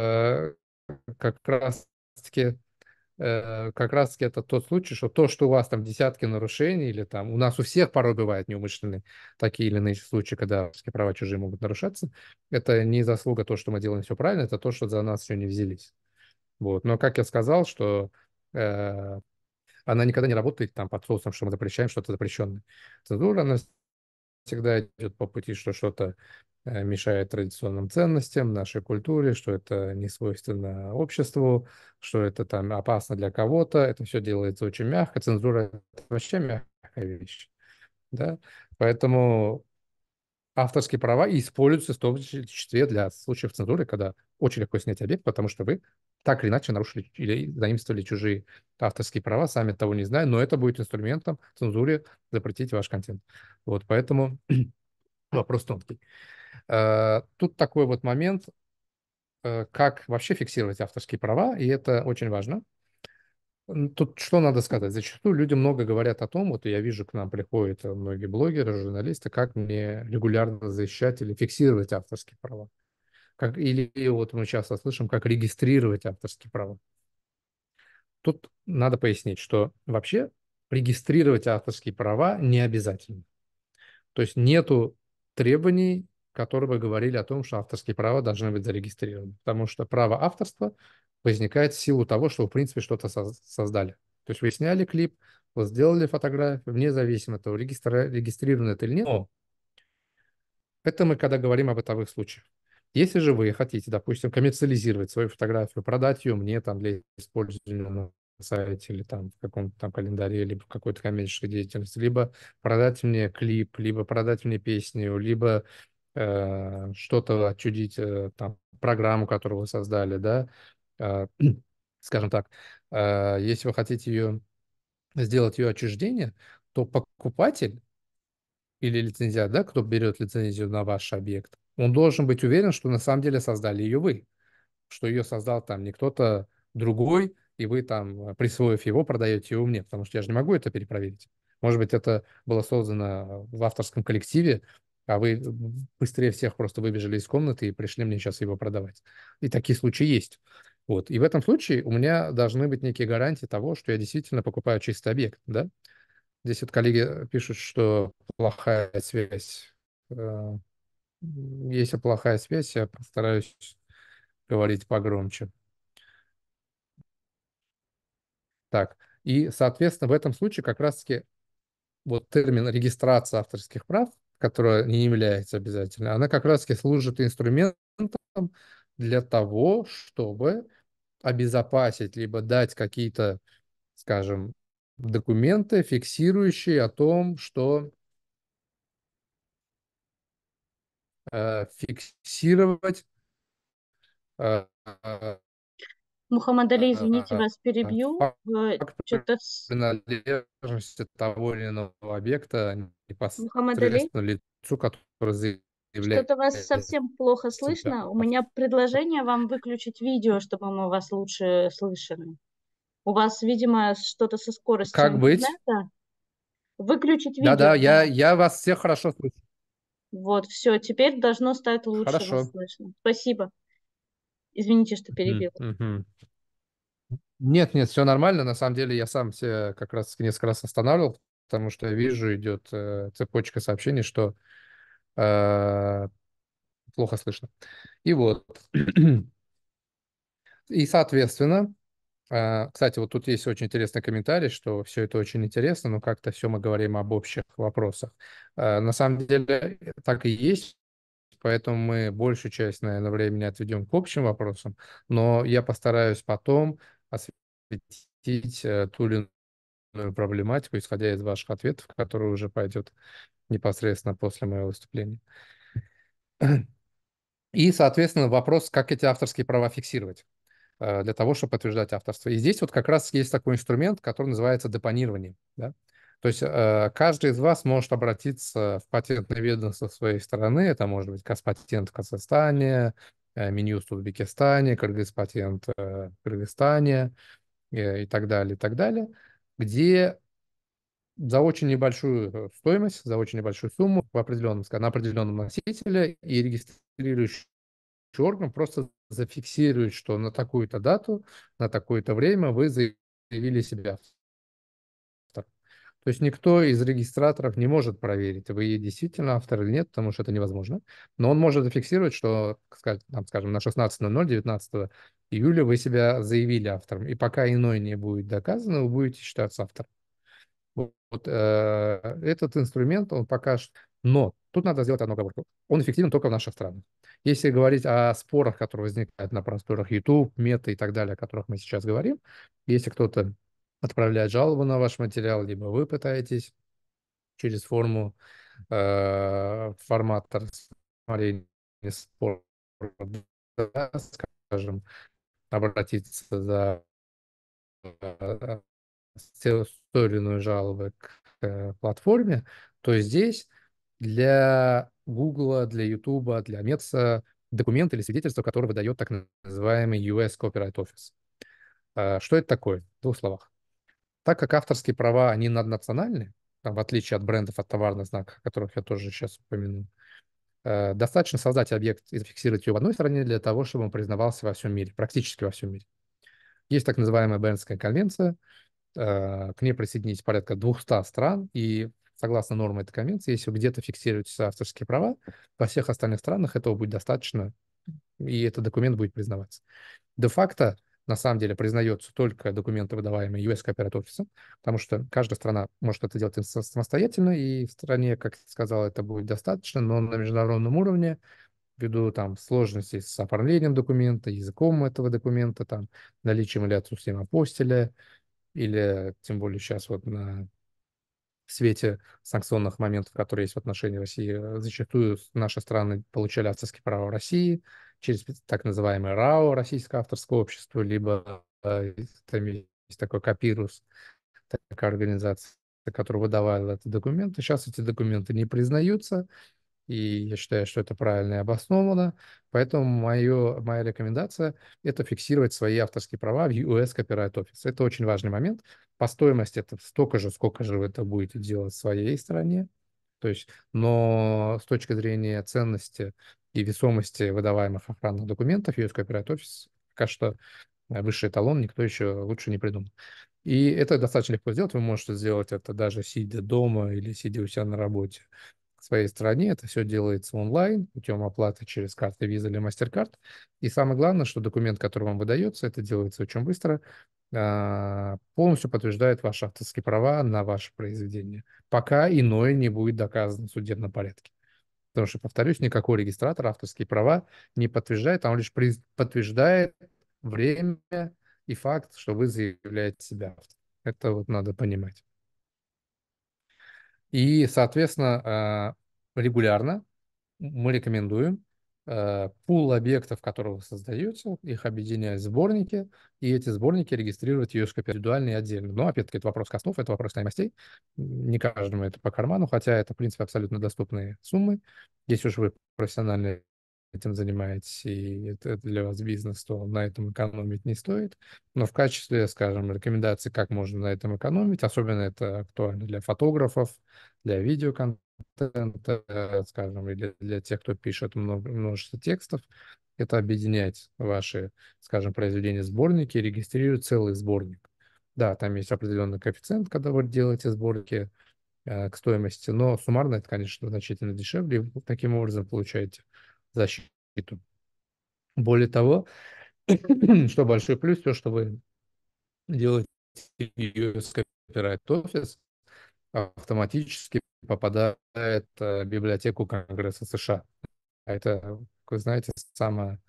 э, как раз-таки э, как раз таки это тот случай, что то, что у вас там десятки нарушений, или там у нас у всех порой бывают неумышленные такие или иные случаи, когда права чужие могут нарушаться, это не заслуга то, что мы делаем все правильно, это то, что за нас все не взялись. Вот. Но как я сказал, что э, она никогда не работает там под соусом, что мы запрещаем что-то запрещенное. Цензура, она всегда идет по пути, что что-то мешает традиционным ценностям, нашей культуре, что это не свойственно обществу, что это там опасно для кого-то. Это все делается очень мягко. Цензура – это вообще мягкая вещь. Да? Поэтому авторские права используются в том числе для случаев цензуры, когда очень легко снять объект, потому что вы так или иначе нарушили или заимствовали чужие авторские права, сами того не зная, но это будет инструментом цензуре запретить ваш контент. Вот, поэтому вопрос тонкий. Э, тут такой вот момент, э, как вообще фиксировать авторские права, и это очень важно. Тут что надо сказать? Зачастую люди много говорят о том, вот я вижу, к нам приходят э, многие блогеры, журналисты, как мне регулярно защищать или фиксировать авторские права как, или вот мы часто слышим, как регистрировать авторские права. Тут надо пояснить, что вообще регистрировать авторские права не обязательно. То есть нету требований, которые бы говорили о том, что авторские права должны быть зарегистрированы, потому что право авторства возникает в силу того, что вы, в принципе, что-то создали. То есть вы сняли клип, вы сделали фотографию, вне зависимости от того, регистрировано это или нет. Но это мы когда говорим о бытовых случаях. Если же вы хотите, допустим, коммерциализировать свою фотографию, продать ее мне там для использования на сайте или там в каком-то там календаре, либо в какой-то коммерческой деятельности, либо продать мне клип, либо продать мне песню, либо э, что-то отчудить, э, там, программу, которую вы создали, да, э, скажем так, э, если вы хотите ее сделать ее отчуждение, то покупатель или лицензия, да, кто берет лицензию на ваш объект, он должен быть уверен, что на самом деле создали ее вы, что ее создал там не кто-то другой, и вы там, присвоив его, продаете его мне, потому что я же не могу это перепроверить. Может быть, это было создано в авторском коллективе, а вы быстрее всех просто выбежали из комнаты и пришли мне сейчас его продавать. И такие случаи есть. Вот. И в этом случае у меня должны быть некие гарантии того, что я действительно покупаю чистый объект, да? Здесь вот коллеги пишут, что плохая связь э, если плохая связь, я постараюсь говорить погромче. Так, и, соответственно, в этом случае как раз-таки вот термин регистрация авторских прав, которая не является обязательной, она как раз-таки служит инструментом для того, чтобы обезопасить, либо дать какие-то, скажем, документы, фиксирующие о том, что Э, фиксировать. Э, э, Мухаммад Али, извините, вас перебью. Что-то... Принадлежность того или иного объекта непосредственно лицу, который заявляет... Что-то вас совсем плохо слышно. У меня предложение вам выключить видео, чтобы мы вас лучше слышали. У вас, видимо, что-то со скоростью. Как быть? Выключить видео. Да-да, я, я вас всех хорошо слышу. Вот, все, теперь должно стать лучше. Хорошо. Вас слышно. Спасибо. Извините, что перебил. Нет, нет, все нормально. На самом деле я сам себя как раз несколько раз останавливал, потому что я вижу, идет э, цепочка сообщений, что э, плохо слышно. И вот. И, соответственно, а, кстати, вот тут есть очень интересный комментарий, что все это очень интересно, но как-то все мы говорим об общих вопросах. А, на самом деле э, так и есть, поэтому мы большую часть, наверное, времени отведем к общим вопросам, но я постараюсь потом осветить э, ту или иную проблематику, исходя из ваших ответов, которые уже пойдет непосредственно после моего выступления. И, соответственно, вопрос, как эти авторские права фиксировать. Э, для того, чтобы подтверждать авторство. И здесь вот как раз есть такой инструмент, который называется депонирование. Да? То есть э, каждый из вас может обратиться в патентное ведомство своей страны, это может быть Каспатент в Казахстане, э, Минюст в Узбекистане, Кыргызпатент в Кыргызстане и так далее, и так далее, где за очень небольшую стоимость, за очень небольшую сумму в определенном, на определенном носителе и регистрирующий орган просто зафиксирует, что на такую-то дату, на такое-то время вы заявили себя. То есть никто из регистраторов не может проверить, вы действительно автор или нет, потому что это невозможно. Но он может зафиксировать, что, скажем, на 16.00, 19 июля вы себя заявили автором. И пока иное не будет доказано, вы будете считаться автором. Вот, э, этот инструмент, он пока что... Но Тут надо сделать одну оговорку. Он эффективен только в наших странах. Если говорить о спорах, которые возникают на просторах YouTube, Meta и так далее, о которых мы сейчас говорим, если кто-то отправляет жалобу на ваш материал, либо вы пытаетесь через форму э, форматор рассмотрения спора, да, скажем, обратиться за э, той или иной жалобы к э, платформе, то здесь для Google, для YouTube, для Метса документ или свидетельство, которое выдает так называемый US Copyright Office. А, что это такое? В двух словах. Так как авторские права, они наднациональны, в отличие от брендов, от товарных знаков, о которых я тоже сейчас упомяну, э, достаточно создать объект и зафиксировать его в одной стране для того, чтобы он признавался во всем мире, практически во всем мире. Есть так называемая Бернская конвенция, э, к ней присоединились порядка 200 стран, и согласно нормам этой конвенции, если где-то фиксируются авторские права, во всех остальных странах этого будет достаточно, и этот документ будет признаваться. Де-факто, на самом деле, признается только документы, выдаваемые US Copyright Office, потому что каждая страна может это делать самостоятельно, и в стране, как я сказал, это будет достаточно, но на международном уровне ввиду там сложности с оформлением документа, языком этого документа, там наличием или отсутствием апостиля, или тем более сейчас вот на в свете санкционных моментов, которые есть в отношении России, э, зачастую наши страны получали авторские права России через так называемое РАО, Российское авторское общество, либо э, там есть такой Копирус, такая организация, которая выдавала эти документы. Сейчас эти документы не признаются, и я считаю, что это правильно и обосновано. Поэтому мое, моя рекомендация – это фиксировать свои авторские права в US Copyright Office. Это очень важный момент. По стоимости это столько же, сколько же вы это будете делать в своей стране. То есть, но с точки зрения ценности и весомости выдаваемых охранных документов US Copyright Office пока что высший эталон никто еще лучше не придумал. И это достаточно легко сделать. Вы можете сделать это даже сидя дома или сидя у себя на работе к своей стране. Это все делается онлайн путем оплаты через карты Visa или MasterCard. И самое главное, что документ, который вам выдается, это делается очень быстро, а, полностью подтверждает ваши авторские права на ваше произведение, пока иное не будет доказано в судебном порядке. Потому что, повторюсь, никакой регистратор авторские права не подтверждает, он лишь подтверждает время и факт, что вы заявляете себя. Это вот надо понимать. И, соответственно, а, регулярно мы рекомендуем а, пул объектов, которые вы создаете, их объединять в сборники, и эти сборники регистрировать USKP индивидуально и отдельно. Но, ну, опять-таки, это вопрос костов, это вопрос стоимостей. Не каждому это по карману, хотя это, в принципе, абсолютно доступные суммы. Если уж вы профессиональный этим занимаетесь, и это, для вас бизнес, то на этом экономить не стоит. Но в качестве, скажем, рекомендаций, как можно на этом экономить, особенно это актуально для фотографов, для видеоконтента, э, скажем, или для тех, кто пишет много, множество текстов, это объединять ваши, скажем, произведения сборники и регистрировать целый сборник. Да, там есть определенный коэффициент, когда вы делаете сборки э, к стоимости, но суммарно это, конечно, значительно дешевле, и таким образом получаете защиту. Более того, что большой плюс, то что вы делаете US Copyright Office, автоматически попадает э, в библиотеку Конгресса США. А Это, как вы знаете, самая,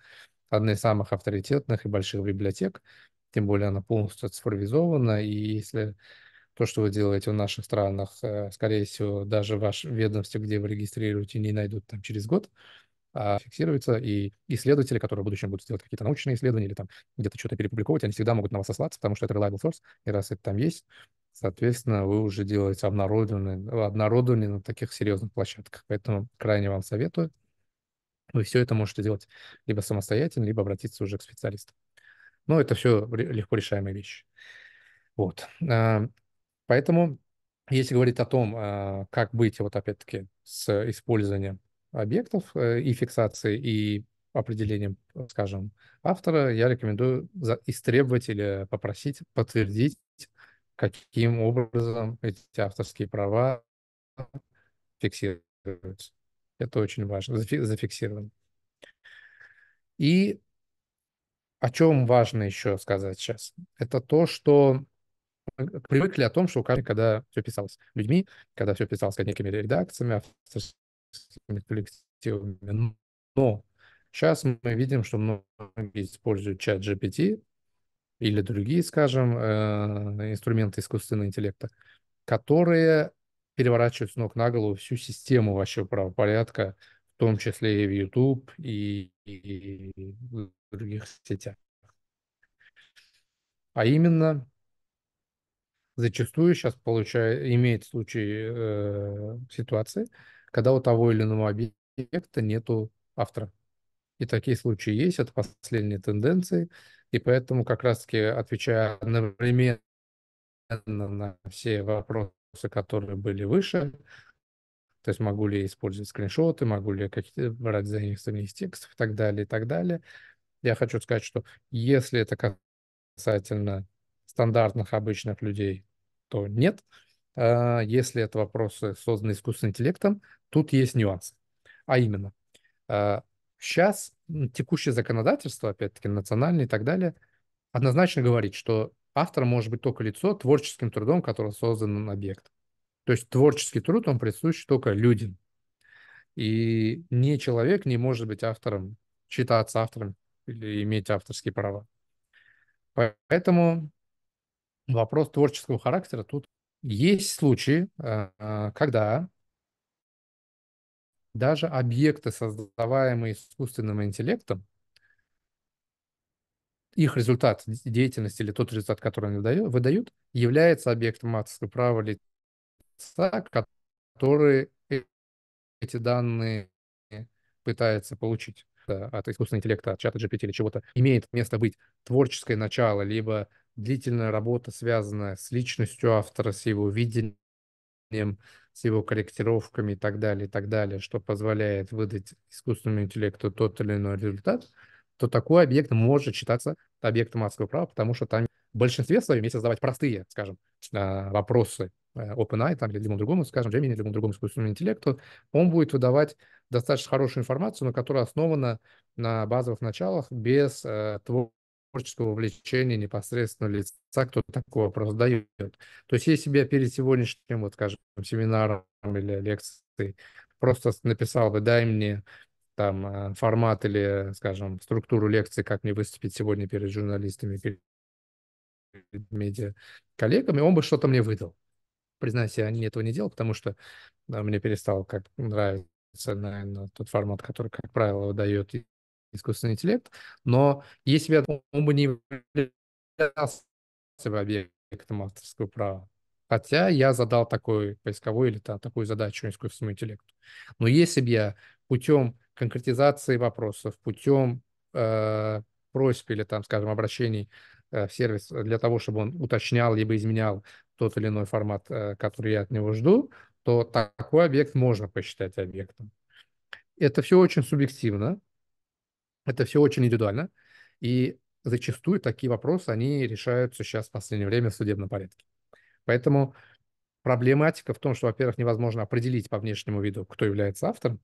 одна из самых авторитетных и больших библиотек, тем более она полностью цифровизована, и если то, что вы делаете в наших странах, э, скорее всего, даже в вашем ведомстве, где вы регистрируете, не найдут там через год, а, фиксируется, и исследователи, которые в будущем будут делать какие-то научные исследования или там где-то что-то перепубликовать, они всегда могут на вас сослаться, потому что это reliable source, и раз это там есть, соответственно, вы уже делаете обнародование, э, обнародование на таких серьезных площадках. Поэтому крайне вам советую. Вы все это можете делать либо самостоятельно, либо обратиться уже к специалистам. Но это все легко решаемые вещи. Вот. Э, поэтому, если говорить о том, э, как быть, вот опять-таки, с использованием объектов э, и фиксации, и определением, э, скажем, автора, я рекомендую истребовать или попросить подтвердить, каким образом эти авторские права фиксируются. Это очень важно, зафиксировано. И о чем важно еще сказать сейчас? Это то, что привыкли о том, что у каждого, когда все писалось людьми, когда все писалось некими редакциями, авторскими коллективами. Но сейчас мы видим, что многие используют чат GPT или другие, скажем, э, инструменты искусственного интеллекта, которые переворачивают с ног на голову всю систему вашего правопорядка, в том числе и в YouTube, и, и, в других сетях. А именно, зачастую сейчас получает, имеет случай э, ситуации, когда у того или иного объекта нету автора. И такие случаи есть, это последние тенденции, и поэтому как раз-таки отвечая одновременно на все вопросы, которые были выше, то есть могу ли я использовать скриншоты, могу ли я какие-то брать за них из текстов и так далее, и так далее. Я хочу сказать, что если это касательно стандартных обычных людей, то нет, а, если это вопросы, созданные искусственным интеллектом, тут есть нюанс, А именно, сейчас а, текущее законодательство, опять-таки, национальное и так далее, однозначно говорит, что автор может быть только лицо творческим трудом, которого создан объект. То есть творческий труд, он присущ только людям. И ни человек не может быть автором, считаться автором или иметь авторские права. Поэтому вопрос творческого характера тут есть случаи, э, э, когда даже объекты, создаваемые искусственным интеллектом, их результат деятельности или тот результат, который они выдают, является объектом авторского права лица, который э, эти данные пытается получить от искусственного интеллекта, от чата GPT или чего-то, имеет место быть творческое начало, либо длительная работа, связанная с личностью автора, с его видением, с его корректировками и так далее, и так далее, что позволяет выдать искусственному интеллекту тот или иной результат, то такой объект может считаться объектом авторского права, потому что там в большинстве своем, если задавать простые, скажем, а, вопросы э, OpenAI там, или любому другому, скажем, Gemini, или любому другому искусственному интеллекту, он будет выдавать достаточно хорошую информацию, но которая основана на базовых началах без э, твоего творческого влечения непосредственно лица, кто такой вопрос дает. То есть если бы я перед сегодняшним, вот скажем, семинаром или лекцией просто написал бы «дай мне там э, формат или, скажем, структуру лекции, как мне выступить сегодня перед журналистами, перед медиа коллегами, он бы что-то мне выдал. Признаюсь, я этого не делал, потому что да, мне перестал как нравиться, наверное, тот формат, который, как правило, выдает искусственный интеллект, но если бы он бы не являлся объектом авторского права, хотя я задал такой поисковой или там, такую задачу искусственному интеллекту. Но если бы я путем конкретизации вопросов, путем э, просьб или там, скажем, обращений э, в сервис для того, чтобы он уточнял либо изменял тот или иной формат, э, который я от него жду, то такой объект можно посчитать объектом. Это все очень субъективно, это все очень индивидуально. И зачастую такие вопросы, они решаются сейчас в последнее время в судебном порядке. Поэтому проблематика в том, что, во-первых, невозможно определить по внешнему виду, кто является автором.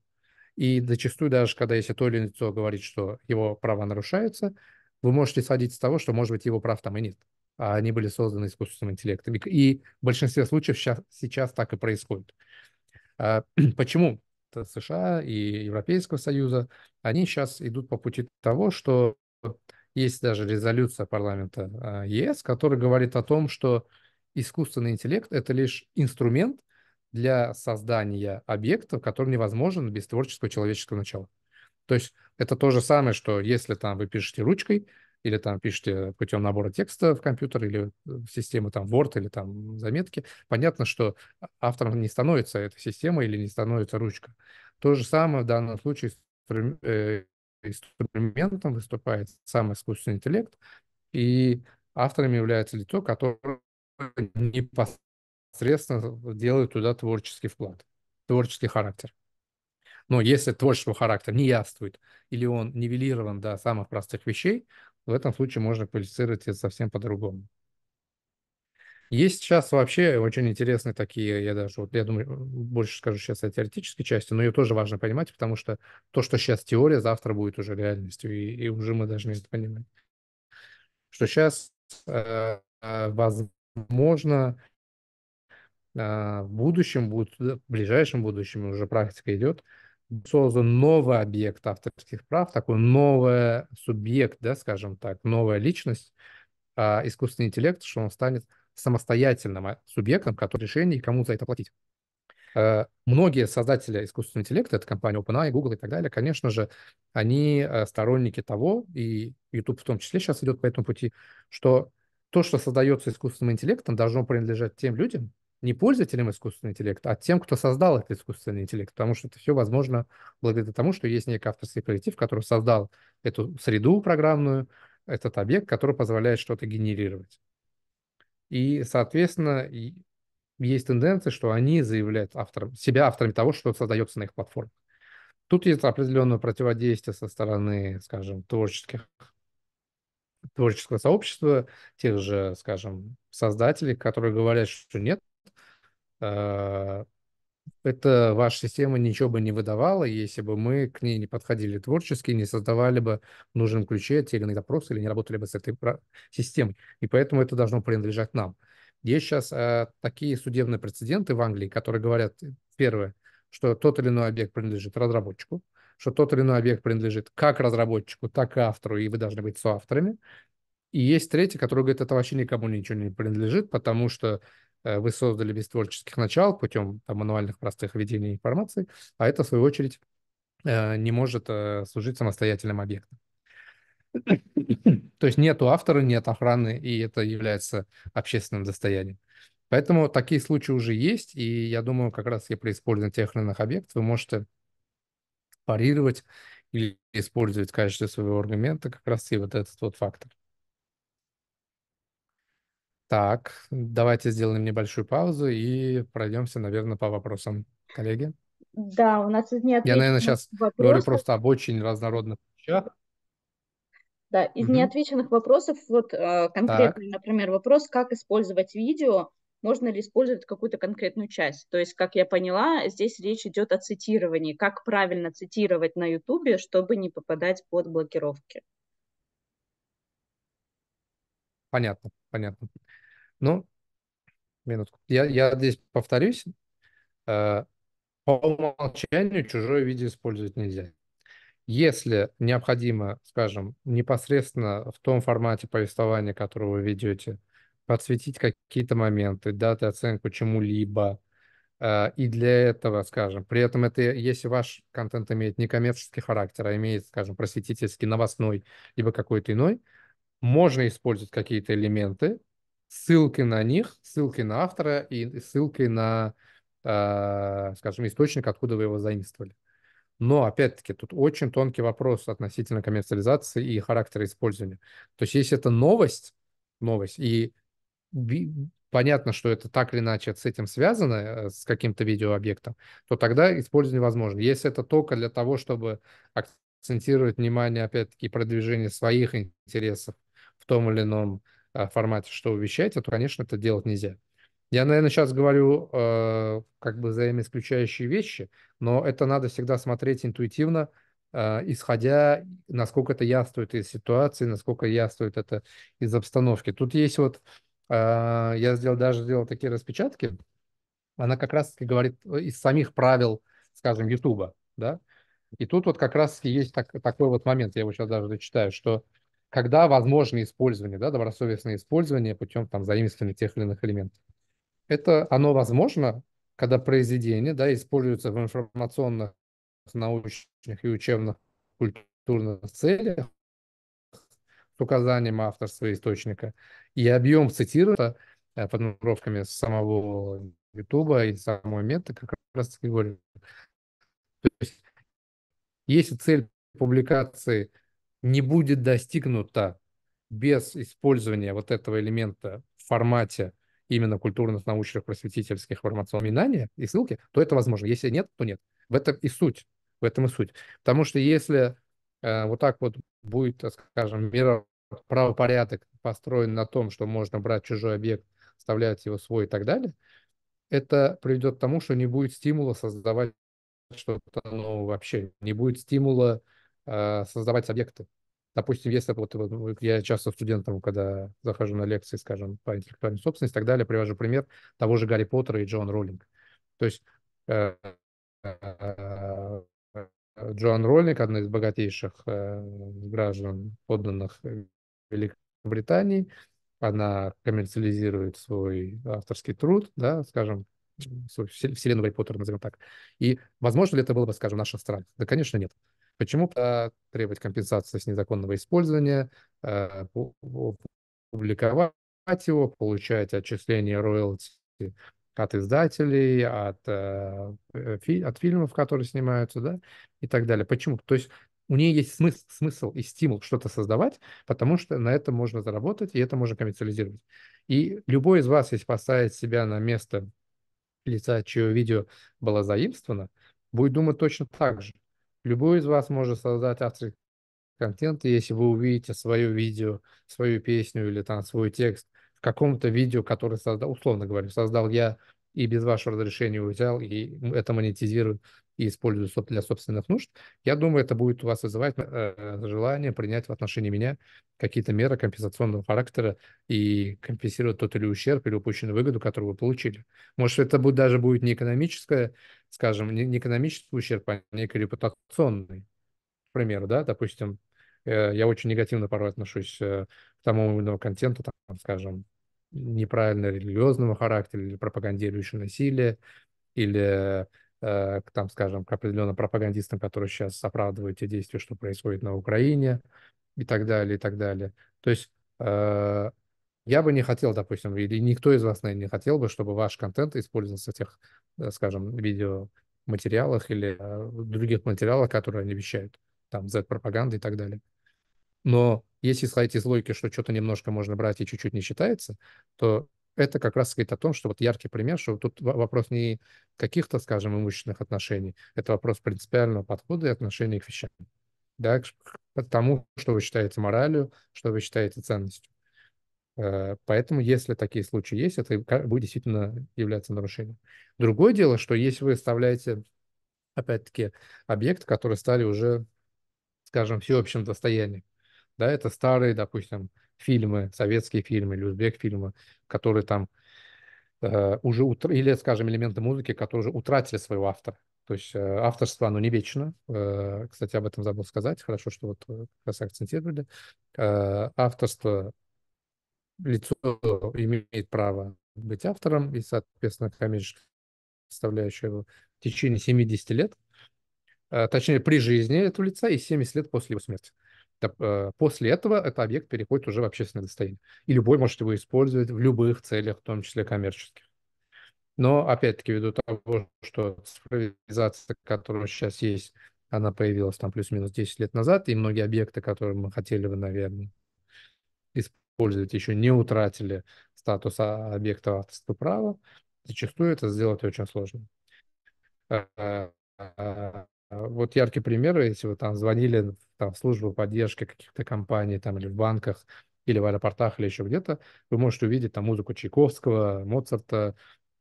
И зачастую даже, когда если то или иное лицо говорит, что его права нарушаются, вы можете сходить с того, что, может быть, его прав там и нет. А они были созданы искусственным интеллектом. И в большинстве случаев сейчас, сейчас так и происходит. А, почему США и Европейского Союза, они сейчас идут по пути того, что есть даже резолюция парламента а, ЕС, которая говорит о том, что искусственный интеллект – это лишь инструмент для создания объектов, который невозможен без творческого человеческого начала. То есть это то же самое, что если там вы пишете ручкой, или там пишете путем набора текста в компьютер или в систему там Word или там заметки, понятно, что автором не становится эта система или не становится ручка. То же самое в данном случае э, инструментом выступает сам искусственный интеллект, и автором является лицо, которое непосредственно делает туда творческий вклад, творческий характер. Но если творческого характера не яствует или он нивелирован до самых простых вещей, в этом случае можно квалифицировать это совсем по-другому. Есть сейчас вообще очень интересные такие, я даже, вот я думаю, больше скажу сейчас о теоретической части, но ее тоже важно понимать, потому что то, что сейчас теория, завтра будет уже реальностью, и, и уже мы должны это понимать. Что сейчас, э, э, возможно, э, в будущем, будет, в ближайшем будущем уже практика идет, э, создан новый объект авторских прав, такой новый субъект, да, скажем так, новая личность, а, искусственный интеллект, что он станет самостоятельным а, субъектом, который решение и кому за это платить. А, многие создатели искусственного интеллекта, это компания OpenAI, Google и так далее, конечно же, они сторонники того, и YouTube в том числе сейчас идет по этому пути, что то, что создается искусственным интеллектом, должно принадлежать тем людям, не пользователям искусственного интеллекта, а тем, кто создал этот искусственный интеллект, потому что это все возможно благодаря тому, что есть некий авторский коллектив, который создал эту среду программную, этот объект, который позволяет что-то генерировать. И, соответственно, есть тенденция, что они заявляют автором, себя авторами того, что создается на их платформе. Тут есть определенное противодействие со стороны, скажем, творческих творческого сообщества, тех же, скажем, создателей, которые говорят, что нет, а, эта ваша система ничего бы не выдавала, если бы мы к ней не подходили творчески, не создавали бы в нужном ключе те или иные запросы или не работали бы с этой системой. И поэтому это должно принадлежать нам. Есть сейчас э, а, такие судебные прецеденты в Англии, которые говорят, первое, что тот или иной объект принадлежит разработчику, что тот или иной объект принадлежит как разработчику, так и автору, и вы должны быть соавторами. И есть третий, который говорит, это вообще никому ничего не принадлежит, потому что Э, вы создали без творческих начал путем там, мануальных простых введений информации, а это, в свою очередь, э, не может э, служить самостоятельным объектом. То есть нету автора, нет охраны, и это является общественным достоянием. Поэтому такие случаи уже есть, и я думаю, как раз и при использовании тех или иных объектов вы можете парировать или использовать в качестве своего аргумента как раз и вот этот вот фактор. Так, давайте сделаем небольшую паузу и пройдемся, наверное, по вопросам, коллеги. Да, у нас из нет. Я, наверное, сейчас вопросов. говорю просто об очень разнородных вещах. Да, из угу. неотвеченных вопросов, вот а, конкретный, так. например, вопрос, как использовать видео, можно ли использовать какую-то конкретную часть. То есть, как я поняла, здесь речь идет о цитировании, как правильно цитировать на YouTube, чтобы не попадать под блокировки. Понятно, понятно. Ну, минутку. Я, я здесь повторюсь. Э, по умолчанию чужое видео использовать нельзя. Если необходимо, скажем, непосредственно в том формате повествования, которое вы ведете, подсветить какие-то моменты, дать оценку чему-либо, э, и для этого, скажем, при этом это, если ваш контент имеет не коммерческий характер, а имеет, скажем, просветительский, новостной, либо какой-то иной, можно использовать какие-то элементы, ссылки на них, ссылки на автора и ссылки на, а, скажем, источник, откуда вы его заимствовали. Но, опять-таки, тут очень тонкий вопрос относительно коммерциализации и характера использования. То есть, если это новость, новость, и понятно, что это так или иначе с этим связано, э, с каким-то видеообъектом, то тогда использование возможно. Если это только для того, чтобы акцентировать внимание, опять-таки, продвижение своих интересов в том или ином Э, формате, что вы вещаете, а то, конечно, это делать нельзя. Я, наверное, сейчас говорю э, как бы взаимоисключающие вещи, но это надо всегда смотреть интуитивно, э, исходя, насколько это яствует из ситуации, насколько яствует это из обстановки. Тут есть вот, э, я сделал, даже сделал такие распечатки, она как раз говорит э, из самих правил, скажем, Ютуба, да, и тут вот как раз есть так, такой вот момент, я его сейчас даже дочитаю, что когда возможно использование, да, добросовестное использование путем там заимствования тех или иных элементов. Это оно возможно, когда произведение да, используется в информационных, научных и учебных культурных целях с указанием авторства и источника, и объем цитирования под э, нумеровками самого Ютуба и самого меты как раз таки говорю. То есть, если цель публикации – не будет достигнуто без использования вот этого элемента в формате именно культурных, научных, просветительских, информационных минания и ссылки, то это возможно. Если нет, то нет. В этом и суть. В этом и суть. Потому что если э, вот так вот будет, э, скажем, правопорядок построен на том, что можно брать чужой объект, вставлять его свой и так далее, это приведет к тому, что не будет стимула создавать что-то новое вообще, не будет стимула э, создавать объекты допустим, если вот, ну, вот я часто студентам, когда захожу на лекции, скажем, по интеллектуальной собственности и так далее, привожу пример того же Гарри Поттера и Джон Роллинг. То есть э, э, э, Джон Роллинг, одна из богатейших граждан, подданных Великобритании, она коммерциализирует свой авторский труд, да, скажем, свою вселенную Гарри Поттера, назовем так. И возможно ли это было бы, скажем, наша страна? Да, конечно, нет. Почему требовать компенсации с незаконного использования, э, публиковать его, получать отчисления роялти от издателей, от, э, э, от фильмов, которые снимаются, да, и так далее. Почему? То есть у нее есть смысл, смысл и стимул что-то создавать, потому что на это можно заработать, и это можно коммерциализировать. И любой из вас, если поставит себя на место лица, чье видео было заимствовано, будет думать точно так же. Любой из вас может создать авторский контент, если вы увидите свое видео, свою песню или там свой текст в каком-то видео, которое создал, условно говоря, создал я и без вашего разрешения взял, и это монетизирует, и использую для собственных нужд, я думаю, это будет у вас вызывать э, желание принять в отношении меня какие-то меры компенсационного характера и компенсировать тот или иной ущерб или упущенную выгоду, которую вы получили. Может, это будет, даже будет не экономическое, скажем, не экономический ущерб, а некий репутационный. К примеру, да, допустим, э, я очень негативно порой отношусь э, к тому или иному контенту, там, скажем, неправильно религиозного характера или пропагандирующего насилие, или Э, к, там, скажем, к определенным пропагандистам, которые сейчас оправдывают те действия, что происходит на Украине и так далее, и так далее. То есть э, я бы не хотел, допустим, или никто из вас, наверное, не хотел бы, чтобы ваш контент использовался в тех, э, скажем, видеоматериалах или э, других материалах, которые они вещают, там, Z-пропаганда и так далее. Но если исходить из логики, что что-то немножко можно брать и чуть-чуть не считается, то это как раз говорит о том, что вот яркий пример, что тут вопрос не каких-то, скажем, имущественных отношений, это вопрос принципиального подхода и отношения к вещам, да, к тому, что вы считаете моралью, что вы считаете ценностью. Э, поэтому, если такие случаи есть, это будет действительно являться нарушением. Другое дело, что если вы оставляете, опять-таки, объект, который стали уже, скажем, всеобщим достоянием, да, это старые, допустим, фильмы, советские фильмы или узбек фильмы, которые там э, уже, утр... или, скажем, элементы музыки, которые уже утратили своего автора. То есть э, авторство, оно не вечно. Э, кстати, об этом забыл сказать. Хорошо, что вот э, как раз акцентировали. Э, авторство, лицо имеет право быть автором, и, соответственно, коммерческая составляющая его в течение 70 лет, э, точнее, при жизни этого лица и 70 лет после его смерти. Э, после этого этот объект переходит уже в общественное достояние. И любой может его использовать в любых целях, в том числе коммерческих. Но, опять-таки, ввиду того, что цифровизация, которая сейчас есть, она появилась там плюс-минус 10 лет назад, и многие объекты, которые мы хотели бы, наверное, использовать, еще не утратили статус а, объекта авторства права, зачастую это сделать очень сложно. Э, а, а, а, вот яркие примеры, если вы там звонили там, в службу поддержки каких-то компаний там, или в банках, или в аэропортах, или еще где-то, вы можете увидеть там музыку Чайковского, Моцарта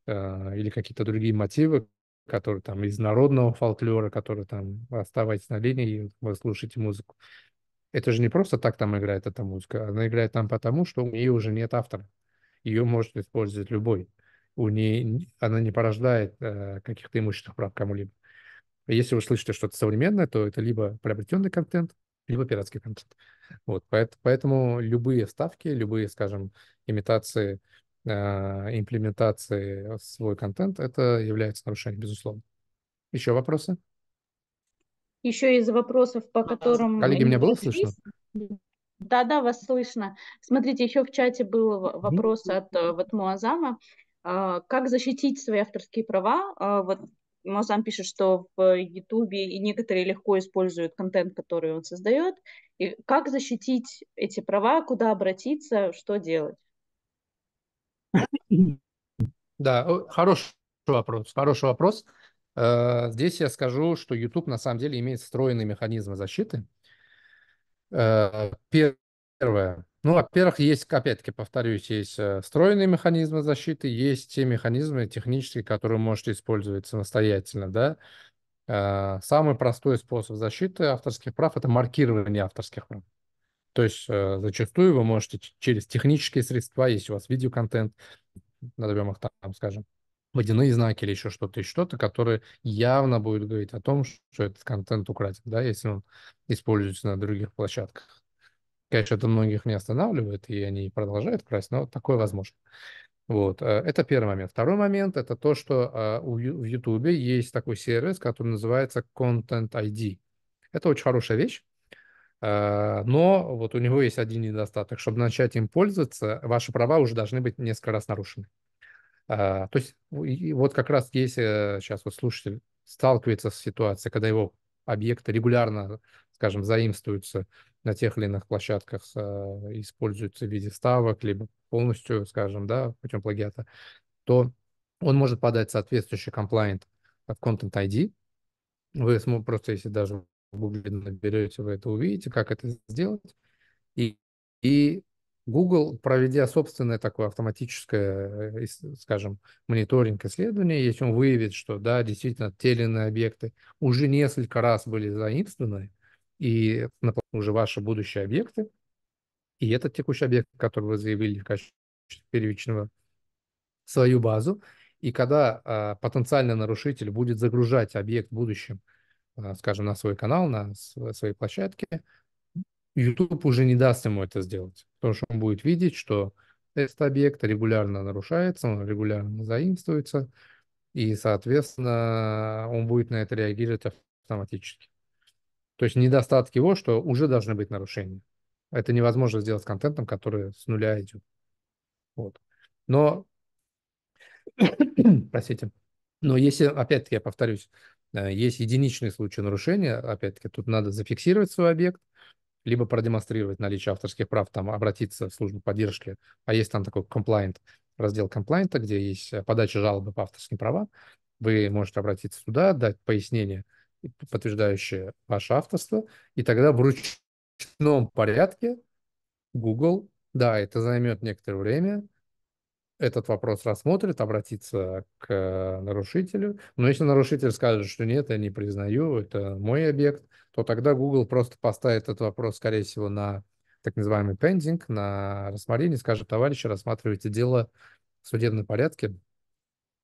э, или какие-то другие мотивы, которые там из народного фольклора, которые там оставайтесь на линии, и вы слушаете музыку. Это же не просто так там играет эта музыка, она играет там потому, что у нее уже нет автора. Ее может использовать любой. У нее, она не порождает э, каких-то имущественных прав кому-либо. Если вы слышите что-то современное, то это либо приобретенный контент, либо пиратский контент. Вот, поэтому любые ставки, любые, скажем, имитации, а, имплементации свой контент, это является нарушением, безусловно. Еще вопросы? Еще из вопросов, по которым... Коллеги, меня было слышно? Да, да, вас слышно. Смотрите, еще в чате был вопрос от э, вот, Муазама. А, как защитить свои авторские права? А, вот Мозам пишет, что в Ютубе и некоторые легко используют контент, который он создает. И как защитить эти права, куда обратиться, что делать? Да, хороший вопрос. Хороший вопрос. Э, здесь я скажу, что YouTube на самом деле имеет встроенные механизмы защиты. Э, первое. Ну, во-первых, есть, опять-таки, повторюсь, есть э, встроенные механизмы защиты, есть те механизмы технические, которые можете использовать самостоятельно, да. Э, самый простой способ защиты авторских прав – это маркирование авторских прав. То есть э, зачастую вы можете через технические средства, если у вас видеоконтент, назовем их там, скажем, водяные знаки или еще что-то, и что-то, которые явно будут говорить о том, что этот контент украден, да, если он используется на других площадках. Конечно, это многих не останавливает, и они продолжают красть, но такое возможно. Вот, э, это первый момент. Второй момент – это то, что а, в YouTube есть такой сервис, который называется Content ID. Это очень хорошая вещь, а, но вот у него есть один недостаток. Чтобы начать им пользоваться, ваши права уже должны быть несколько раз нарушены. А, то есть вот как раз если сейчас э, вот слушатель сталкивается с ситуацией, когда его объекты регулярно, скажем, заимствуются на тех или иных площадках, э, используются в виде ставок, либо полностью, скажем, да, путем плагиата, то он может подать соответствующий комплайнт в Content ID. Вы просто, если даже в Google наберете, вы это увидите, как это сделать. И, и Google, проведя собственное такое автоматическое, э, скажем, мониторинг исследования, если он выявит, что да, действительно те или иные объекты уже несколько раз были заимствованы, и уже ваши будущие объекты, и этот текущий объект, который вы заявили в качестве первичного, свою базу, и когда а, потенциальный нарушитель будет загружать объект в будущем, а, скажем, на свой канал, на свои площадки, YouTube уже не даст ему это сделать, потому что он будет видеть, что этот объект регулярно нарушается, он регулярно заимствуется, и, соответственно, он будет на это реагировать автоматически. То есть недостаток его, что уже должны быть нарушения. Это невозможно сделать с контентом, который с нуля идет. Вот. Но, простите, но если, опять-таки, я повторюсь, э, есть единичные случаи нарушения, опять-таки, тут надо зафиксировать свой объект, либо продемонстрировать наличие авторских прав, там обратиться в службу поддержки, а есть там такой комплайнт, раздел комплайнта, где есть э, подача жалобы по авторским правам, вы можете обратиться туда, дать пояснение, подтверждающее ваше авторство, и тогда в ручном порядке Google, да, это займет некоторое время, этот вопрос рассмотрит, обратится к нарушителю. Но если нарушитель скажет, что нет, я не признаю, это мой объект, то тогда Google просто поставит этот вопрос, скорее всего, на так называемый пендинг, на рассмотрение, скажет, товарищи, рассматривайте дело в судебном порядке,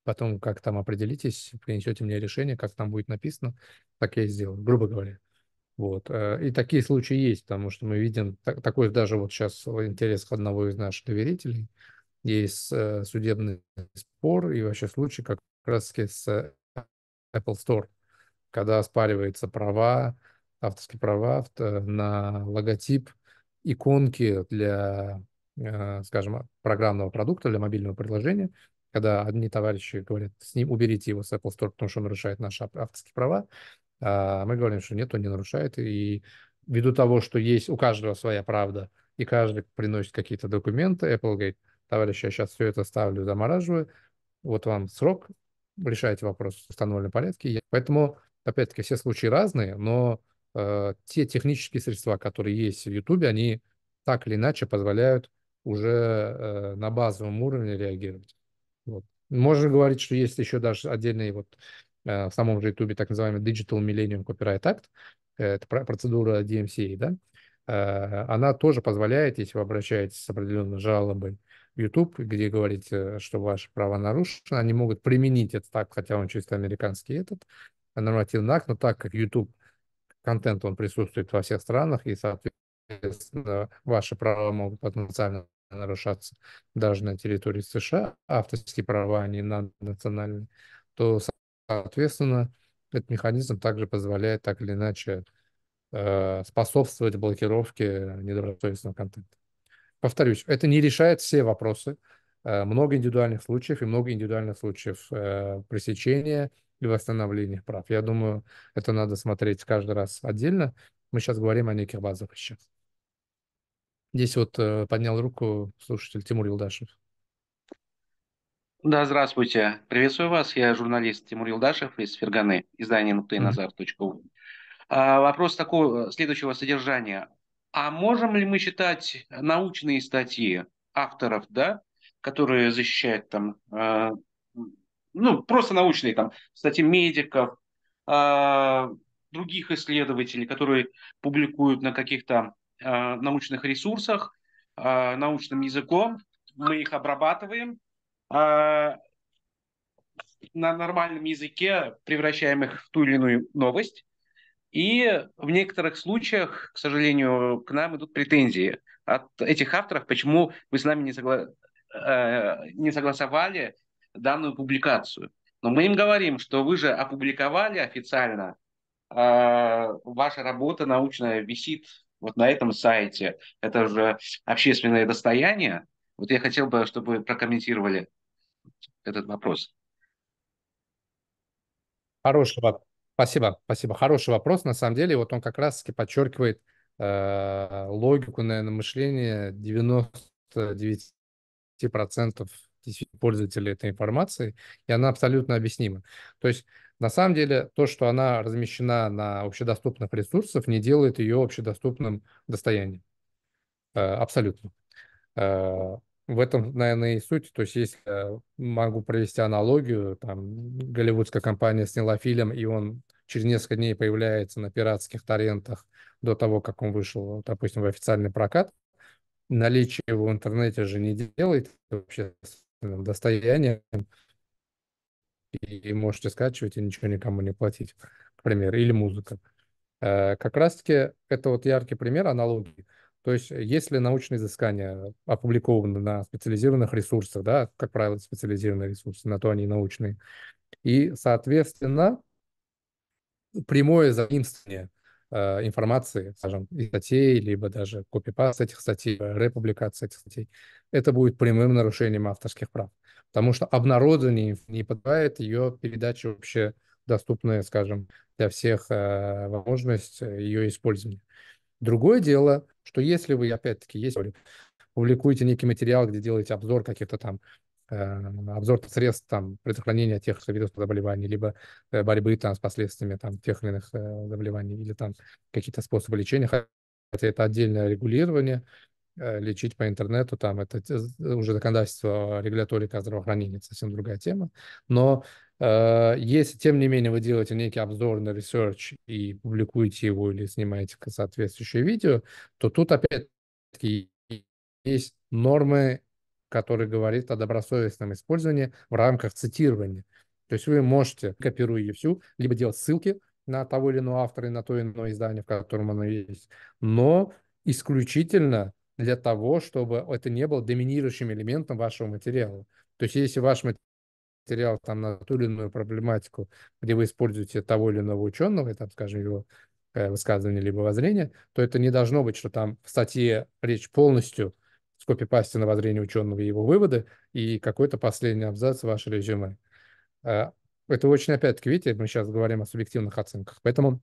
потом как там определитесь, принесете мне решение, как там будет написано, так я и сделаю, грубо говоря. Вот. Э, и такие случаи есть, потому что мы видим так, такой даже вот сейчас интерес одного из наших доверителей – есть э, судебный спор и вообще случай как раз с э, Apple Store, когда оспариваются права, авторские права э, на логотип иконки для, скажем, программного продукта, для мобильного приложения, когда одни товарищи говорят, с ним уберите его с Apple Store, потому что он нарушает наши авторские права, а мы говорим, что нет, он не нарушает, и ввиду того, что есть у каждого своя правда, и каждый приносит какие-то документы, Apple говорит, товарищи, я сейчас все это ставлю, замораживаю, вот вам срок, решайте вопрос в установленном порядке. Поэтому, опять-таки, все случаи разные, но э, те технические средства, которые есть в ютубе они так или иначе позволяют уже э, на базовом уровне реагировать. Вот. Можно говорить, что есть еще даже отдельный вот э, в самом же YouTube так называемый Digital Millennium Copyright Act, это процедура DMCA, да, э, она тоже позволяет, если вы обращаетесь с определенной жалобой, YouTube, где говорите, э, что ваши права нарушены, они могут применить этот, так, хотя он чисто американский этот э, нормативный акт, но так как YouTube контент, он присутствует во всех странах, и, соответственно, ваши права могут потенциально нарушаться даже на территории США, авторские права, они а на национальные, то, соответственно, этот механизм также позволяет так или иначе э, способствовать блокировке недобросовестного контента повторюсь, это не решает все вопросы. Э, много индивидуальных случаев и много индивидуальных случаев э, пресечения и восстановления прав. Я думаю, это надо смотреть каждый раз отдельно. Мы сейчас говорим о неких базовых вещах. Здесь вот э, поднял руку слушатель Тимур Юлдашев. Да, здравствуйте. Приветствую вас. Я журналист Тимур Юлдашев из Ферганы, издание nukteinazar.ru. Mm-hmm. А, вопрос такого следующего содержания. А можем ли мы считать научные статьи авторов, да, которые защищают там, э, ну, просто научные там статьи медиков, э, других исследователей, которые публикуют на каких-то э, научных ресурсах, э, научным языком, мы их обрабатываем, э, на нормальном языке превращаем их в ту или иную новость, и в некоторых случаях, к сожалению, к нам идут претензии от этих авторов, почему вы с нами не, согла... э, не согласовали данную публикацию. Но мы им говорим, что вы же опубликовали официально, э, ваша работа научная висит вот на этом сайте. Это уже общественное достояние. Вот я хотел бы, чтобы вы прокомментировали этот вопрос. Хороший вопрос. Спасибо, спасибо. Хороший вопрос, на самом деле. Вот он как раз-таки подчеркивает э, логику, наверное, мышления 99% пользователей этой информации, и она абсолютно объяснима. То есть, на самом деле, то, что она размещена на общедоступных ресурсах, не делает ее общедоступным достоянием. Э, абсолютно. Э, в этом, наверное, и суть. То есть, если могу провести аналогию, там голливудская компания сняла фильм, и он через несколько дней появляется на пиратских торрентах до того, как он вышел, допустим, в официальный прокат, наличие его в интернете же не делает вообще достоянием, и можете скачивать и ничего никому не платить, к примеру, или музыка. Э, как раз-таки это вот яркий пример аналогии – то есть, э, если научные изыскания опубликованы на специализированных ресурсах, да, как правило, специализированные ресурсы, на то они и научные, и, соответственно, прямое заимствование э, информации, скажем, из статей, либо даже копипаст этих статей, републикация этих статей, это будет прямым нарушением авторских прав. Потому что обнародование не подбирает ее передаче вообще доступная, скажем, для всех э, возможность ее использования. Другое дело, что если вы, опять-таки, есть, публикуете некий материал, где делаете обзор каких-то там э, обзор средств там, предохранения тех видов заболеваний, либо э, борьбы там, с последствиями там, тех или иных э, заболеваний, или там какие-то способы лечения, хотя это отдельное регулирование, лечить по интернету, там это уже законодательство регуляторика здравоохранения, совсем другая тема, но Э, если, тем не менее, вы делаете некий обзор на ресерч и публикуете его или снимаете соответствующее видео, то тут опять-таки есть нормы, которые говорят о добросовестном использовании в рамках цитирования. То есть вы можете, копируя всю, либо делать ссылки на того или иного автора и на то или иное издание, в котором оно есть, но исключительно для того, чтобы это не было доминирующим элементом вашего материала. То есть если ваш материал материал там на ту или иную проблематику, где вы используете того или иного ученого, и там, скажем, его э, высказывание либо воззрение, то это не должно быть, что там в статье речь полностью скопипасти на воззрение ученого и его выводы и какой-то последний абзац ваше резюме. Э, это очень, опять-таки, видите, мы сейчас говорим о субъективных оценках. Поэтому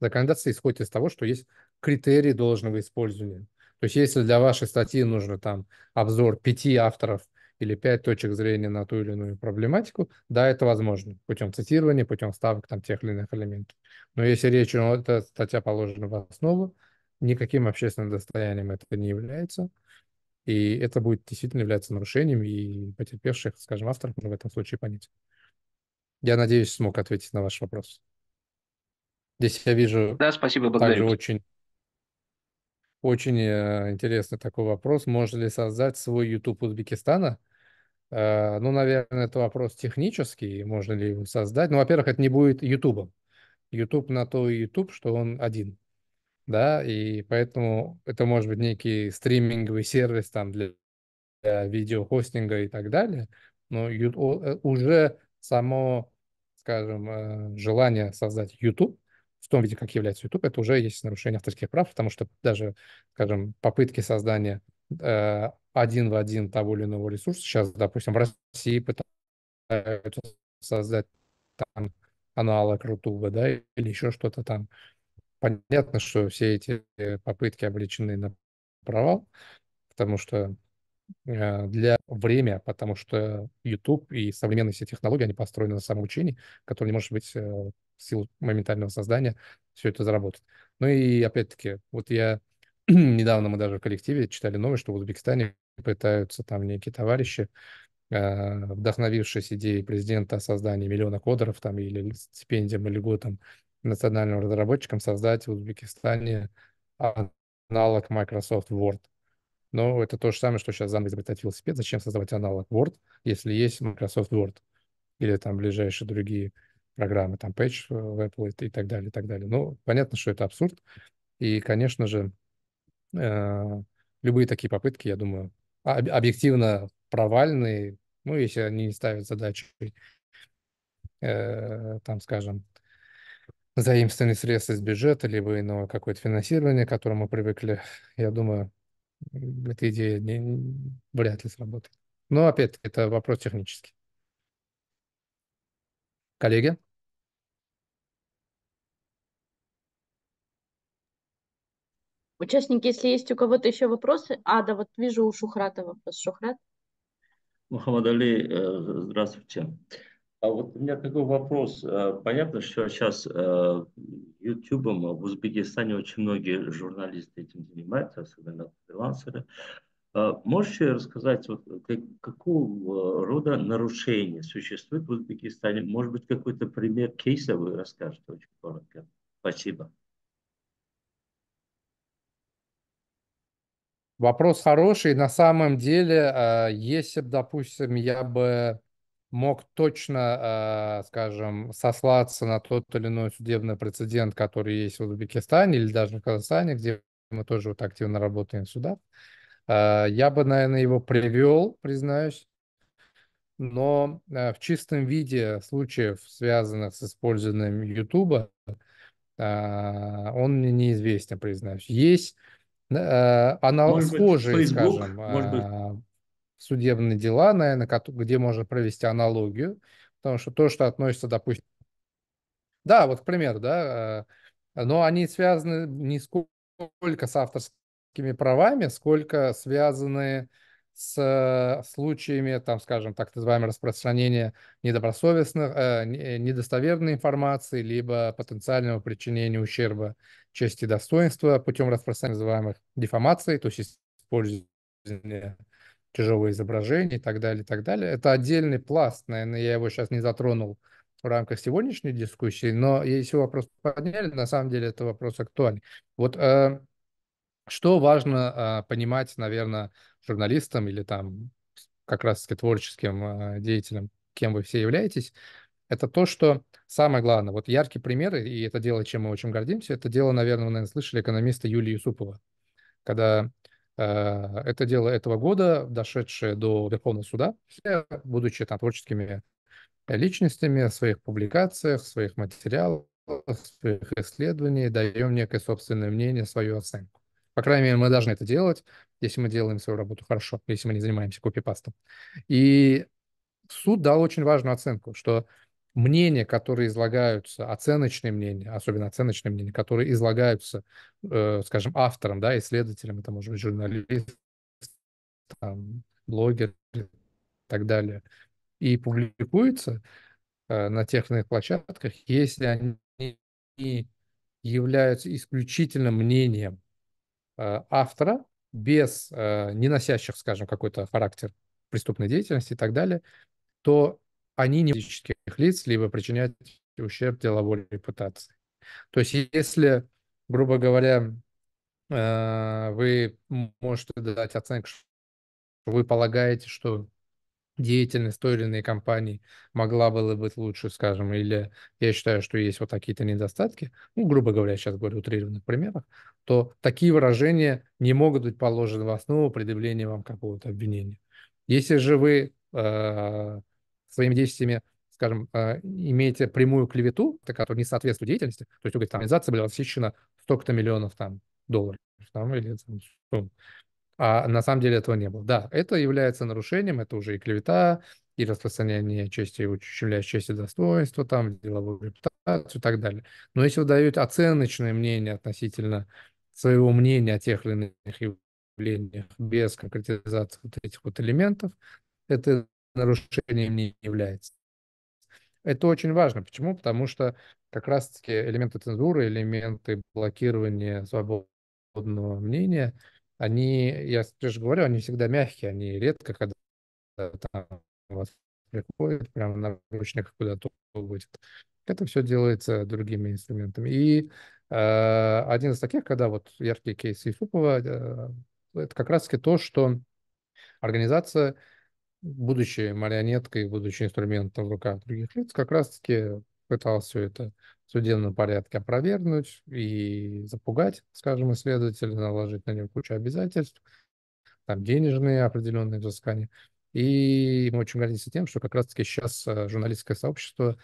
законодательство исходит из того, что есть критерии должного использования. То есть если для вашей статьи нужно там обзор пяти авторов или пять точек зрения на ту или иную проблематику, да, это возможно путем цитирования, путем ставок там тех или иных элементов. Но если речь, ну, эта статья положена в основу, никаким общественным достоянием это не является, и это будет действительно являться нарушением, и потерпевших, скажем, авторов в этом случае понять. Я надеюсь, смог ответить на ваш вопрос. Здесь я вижу да, спасибо, благодарю. также очень очень э, интересный такой вопрос. Можно ли создать свой YouTube Узбекистана? Э, ну, наверное, это вопрос технический, можно ли его создать. Ну, во-первых, это не будет YouTube. YouTube на то и YouTube, что он один. Да, и поэтому это может быть некий стриминговый сервис там для, для видеохостинга и так далее. Но э, уже само, скажем, желание создать YouTube в том виде, как является YouTube, это уже есть нарушение авторских прав, потому что даже, скажем, попытки создания э, один в один того или иного ресурса сейчас, допустим, в России пытаются создать там аналог Рутуба, да, или еще что-то там. Понятно, что все эти э, попытки обречены на провал, потому что э, для время, потому что YouTube и современные все технологии, они построены на самоучении, которое не может быть э, сил моментального создания все это заработать. Ну и опять-таки, вот я недавно мы даже в коллективе читали новость, что в Узбекистане пытаются там некие товарищи, а, вдохновившись идеей президента о создании миллиона кодеров там или стипендиям или льготам национальным разработчикам, создать в Узбекистане аналог Microsoft Word. Но это то же самое, что сейчас заново изобретать велосипед. Зачем создавать аналог Word, если есть Microsoft Word или там ближайшие другие программы, там Page в Apple и, так далее, и так далее. Ну, понятно, что это абсурд. И, конечно же, э, любые такие попытки, я думаю, об, объективно провальные, ну, если они не ставят задачу, э, там, скажем, заимствованные средства из бюджета, либо иного какое-то финансирование, к которому мы привыкли, я думаю, эта идея не, вряд ли сработает. Но, опять-таки, это вопрос технический коллеги? Участники, если есть у кого-то еще вопросы. А, да, вот вижу у Шухрата вопрос. Шухрат. Мухаммад Али, э, здравствуйте. А вот у меня такой вопрос. Э, понятно, что сейчас э, ютубом в Узбекистане очень многие журналисты этим занимаются, особенно фрилансеры. А Можете рассказать, вот, как, какого рода нарушения существуют в Узбекистане? Может быть, какой-то пример кейса вы расскажете очень коротко. Спасибо. Вопрос хороший. На самом деле, а, если бы, допустим, я бы мог точно, а, скажем, сослаться на тот или иной судебный прецедент, который есть в Узбекистане или даже в Казахстане, где мы тоже вот активно работаем в судах, а, я бы, наверное, его привел, признаюсь, но э, в чистом виде случаев, связанных с использованием YouTube, а, он мне неизвестен, признаюсь. Есть э, аналог схожий, скажем, быть... А, судебные дела, наверное, где можно провести аналогию, потому что то, что относится, допустим, да, вот к примеру, да, э, но они связаны не сколько с авторским авторскими правами, сколько связаны с случаями, там, скажем, так называемое распространение недобросовестных, э, недостоверной информации, либо потенциального причинения ущерба чести и достоинства путем распространения называемых дефамаций, то есть использования чужого изображения и так далее, и так далее. Это отдельный пласт, наверное, я его сейчас не затронул в рамках сегодняшней дискуссии, но если вопрос подняли, на самом деле это вопрос актуальный. Вот э, что важно э, понимать, наверное, журналистам или там как раз-таки творческим э, деятелям, кем вы все являетесь, это то, что самое главное, вот яркие примеры, и это дело, чем мы очень гордимся, это дело, наверное, вы, наверное, слышали экономиста Юлии Юсупова, когда э, это дело этого года, дошедшее до Верховного суда, будучи там творческими личностями, в своих публикациях, в своих материалах, в своих исследованиях, даем некое собственное мнение, свою оценку. По крайней мере, мы должны это делать, если мы делаем свою работу хорошо, если мы не занимаемся копипастом. И суд дал очень важную оценку, что мнения, которые излагаются, оценочные мнения, особенно оценочные мнения, которые излагаются, э, скажем, автором, да, исследователем, это может быть журналист, там, блогер и так далее, и публикуется э, на тех иных площадках, если они являются исключительно мнением Э, автора без э, не носящих, скажем, какой-то характер преступной деятельности и так далее, то они не физических лиц, либо причинять ущерб деловой репутации. То есть если, грубо говоря, э, вы можете дать оценку, что вы полагаете, что деятельность той или иной компании могла бы быть лучше, скажем, или я считаю, что есть вот такие-то недостатки, ну, грубо говоря, сейчас говорю утрированных примерах, то такие выражения не могут быть положены в основу предъявления вам какого-то обвинения. Если же вы э, своими действиями, скажем, э, имеете прямую клевету, которая не соответствует деятельности, то есть вы говорите, там, организация была восхищена столько-то миллионов там, долларов, там, или там, сумм, а на самом деле этого не было. Да, это является нарушением, это уже и клевета, и распространение чести, ущемляя чести достоинство, там, деловую репутацию и так далее. Но если вы даете оценочное мнение относительно своего мнения о тех или иных явлениях без конкретизации вот этих вот элементов, это нарушением не является. Это очень важно. Почему? Потому что как раз-таки элементы цензуры, элементы блокирования свободного мнения – они, я же говорю, они всегда мягкие, они редко, когда там вас приходит, прямо на ручник куда-то уводит. Это все делается другими инструментами. И э, один из таких, когда вот яркий кейс Юсупова, э, это как раз-таки то, что организация, будучи марионеткой, будучи инструментом в руках других лиц, как раз-таки пытался все это в судебном порядке опровергнуть и запугать, скажем, исследователя, наложить на него кучу обязательств, там денежные определенные взыскания. И мы очень гордимся тем, что как раз-таки сейчас э, журналистское сообщество,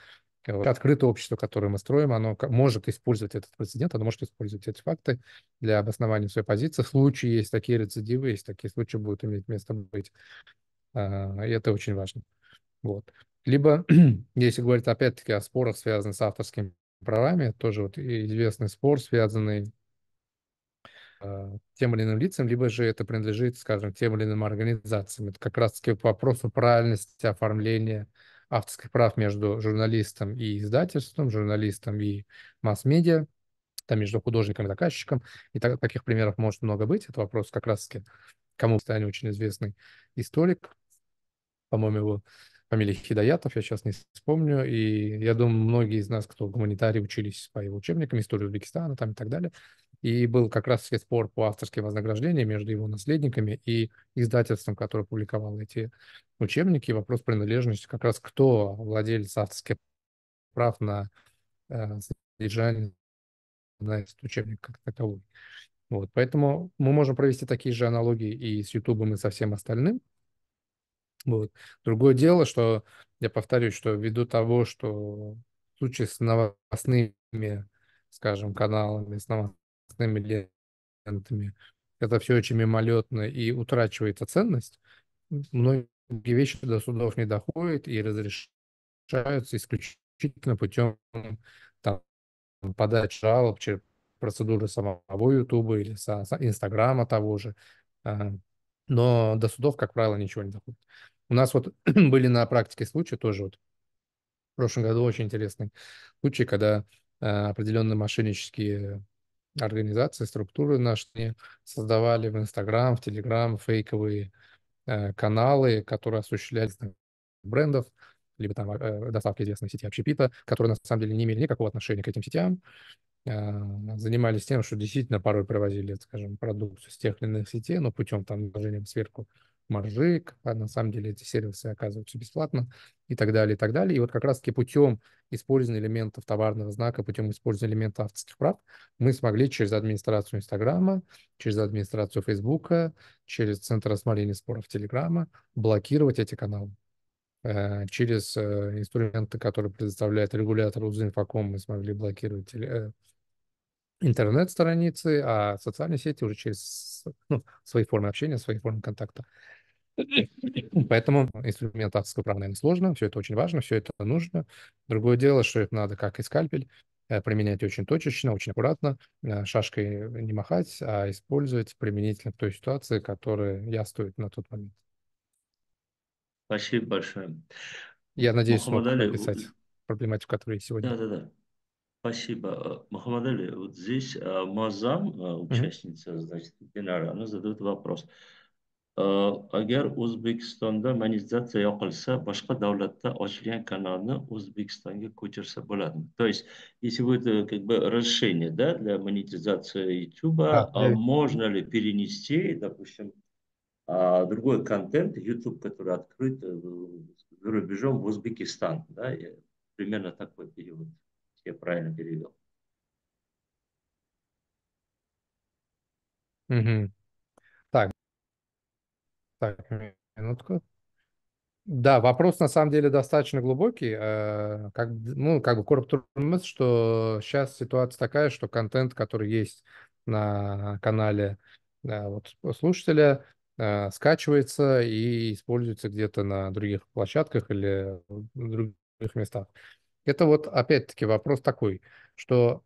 э, открытое общество, которое мы строим, оно может использовать этот прецедент, оно может использовать эти факты для обоснования своей позиции. В случае есть такие рецидивы, есть такие случаи будут иметь место быть. А, и это очень важно. Вот. Либо, если говорить опять-таки о спорах, связанных с авторскими правами, тоже вот известный спор, связанный а, тем или иным лицам, либо же это принадлежит, скажем, тем или иным организациям. Это как раз-таки к вопросу правильности оформления авторских прав между журналистом и издательством, журналистом и масс-медиа, там между художником и заказчиком. И так, таких примеров может много быть. Это вопрос как раз-таки кому Сталин очень известный историк, по-моему, его Фамилии Хидаятов, я сейчас не вспомню, и я думаю, многие из нас, кто гуманитарий, учились по его учебникам, историю Узбекистана там и так далее, и был как раз спор по авторским вознаграждениям между его наследниками и издательством, которое публиковало эти учебники, вопрос принадлежности как раз кто владелец авторских прав на э, содержание на этот учебник как таковой. Вот, поэтому мы можем провести такие же аналогии и с ютубом и со всем остальным. Вот. Другое дело, что я повторюсь, что ввиду того, что в случае с новостными, скажем, каналами, с новостными лентами, это все очень мимолетно и утрачивается ценность, многие вещи до судов не доходят и разрешаются исключительно путем там, подачи жалоб через процедуры самого Ютуба или Инстаграма того же. А, но до судов, как правило, ничего не доходит. У нас вот были на практике случаи тоже вот в прошлом году очень интересный случай, когда э, определенные мошеннические организации, структуры наши создавали в Инстаграм, в Телеграм фейковые э, каналы, которые осуществлялись брендов, либо там э, э, доставки известной сети общепита, которые на самом деле не имели никакого отношения к этим сетям, а, занимались тем, что действительно порой привозили, скажем, продукцию с тех или иных сетей, но путем там вложения сверху маржи, а на самом деле эти сервисы оказываются бесплатно и так далее, и так далее. И вот как раз-таки путем использования элементов товарного знака, путем использования элемента авторских прав, мы смогли через администрацию Инстаграма, через администрацию Фейсбука, через Центр рассмотрения споров Телеграма блокировать эти каналы. Э, через э, инструменты, которые предоставляет регулятор Узинфоком, мы смогли блокировать э, интернет-страницы, а социальные сети уже через ну, свои формы общения, свои формы контакта. Поэтому инструмент авторского права, наверное, сложно, все это очень важно, все это нужно. Другое дело, что это надо, как и скальпель, применять очень точечно, очень аккуратно, шашкой не махать, а использовать применительно к той ситуации, которая яствует на тот момент. Спасибо большое. Я надеюь, смог Мухаммад описать проблематику, которая сегодня. Да, да, да. Спасибо. Э, Мухаммад вот здесь э, Мазам, э, участница, mm-hmm. значит, Динара, она задает вопрос. Agar O'zbekistonda monetizatsiya yoqilsa, boshqa davlatda ochilgan kanalni O'zbekistonga ko'chirsa bo'ladimi? То есть, если будет как бы разрешение, да, для монетизации YouTube, да, а можно ли перенести, допустим, а, другой контент, YouTube, который открыт э, за рубежом в Узбекистан. Да, примерно такой перевод я правильно перевел. Угу. Так. Так, минутку. Да, вопрос на самом деле достаточно глубокий. Э, как, ну, как бы коротко что сейчас ситуация такая, что контент, который есть на канале да, э, вот, слушателя, Э, скачивается и используется где-то на других площадках или в других местах. Это вот опять-таки вопрос такой, что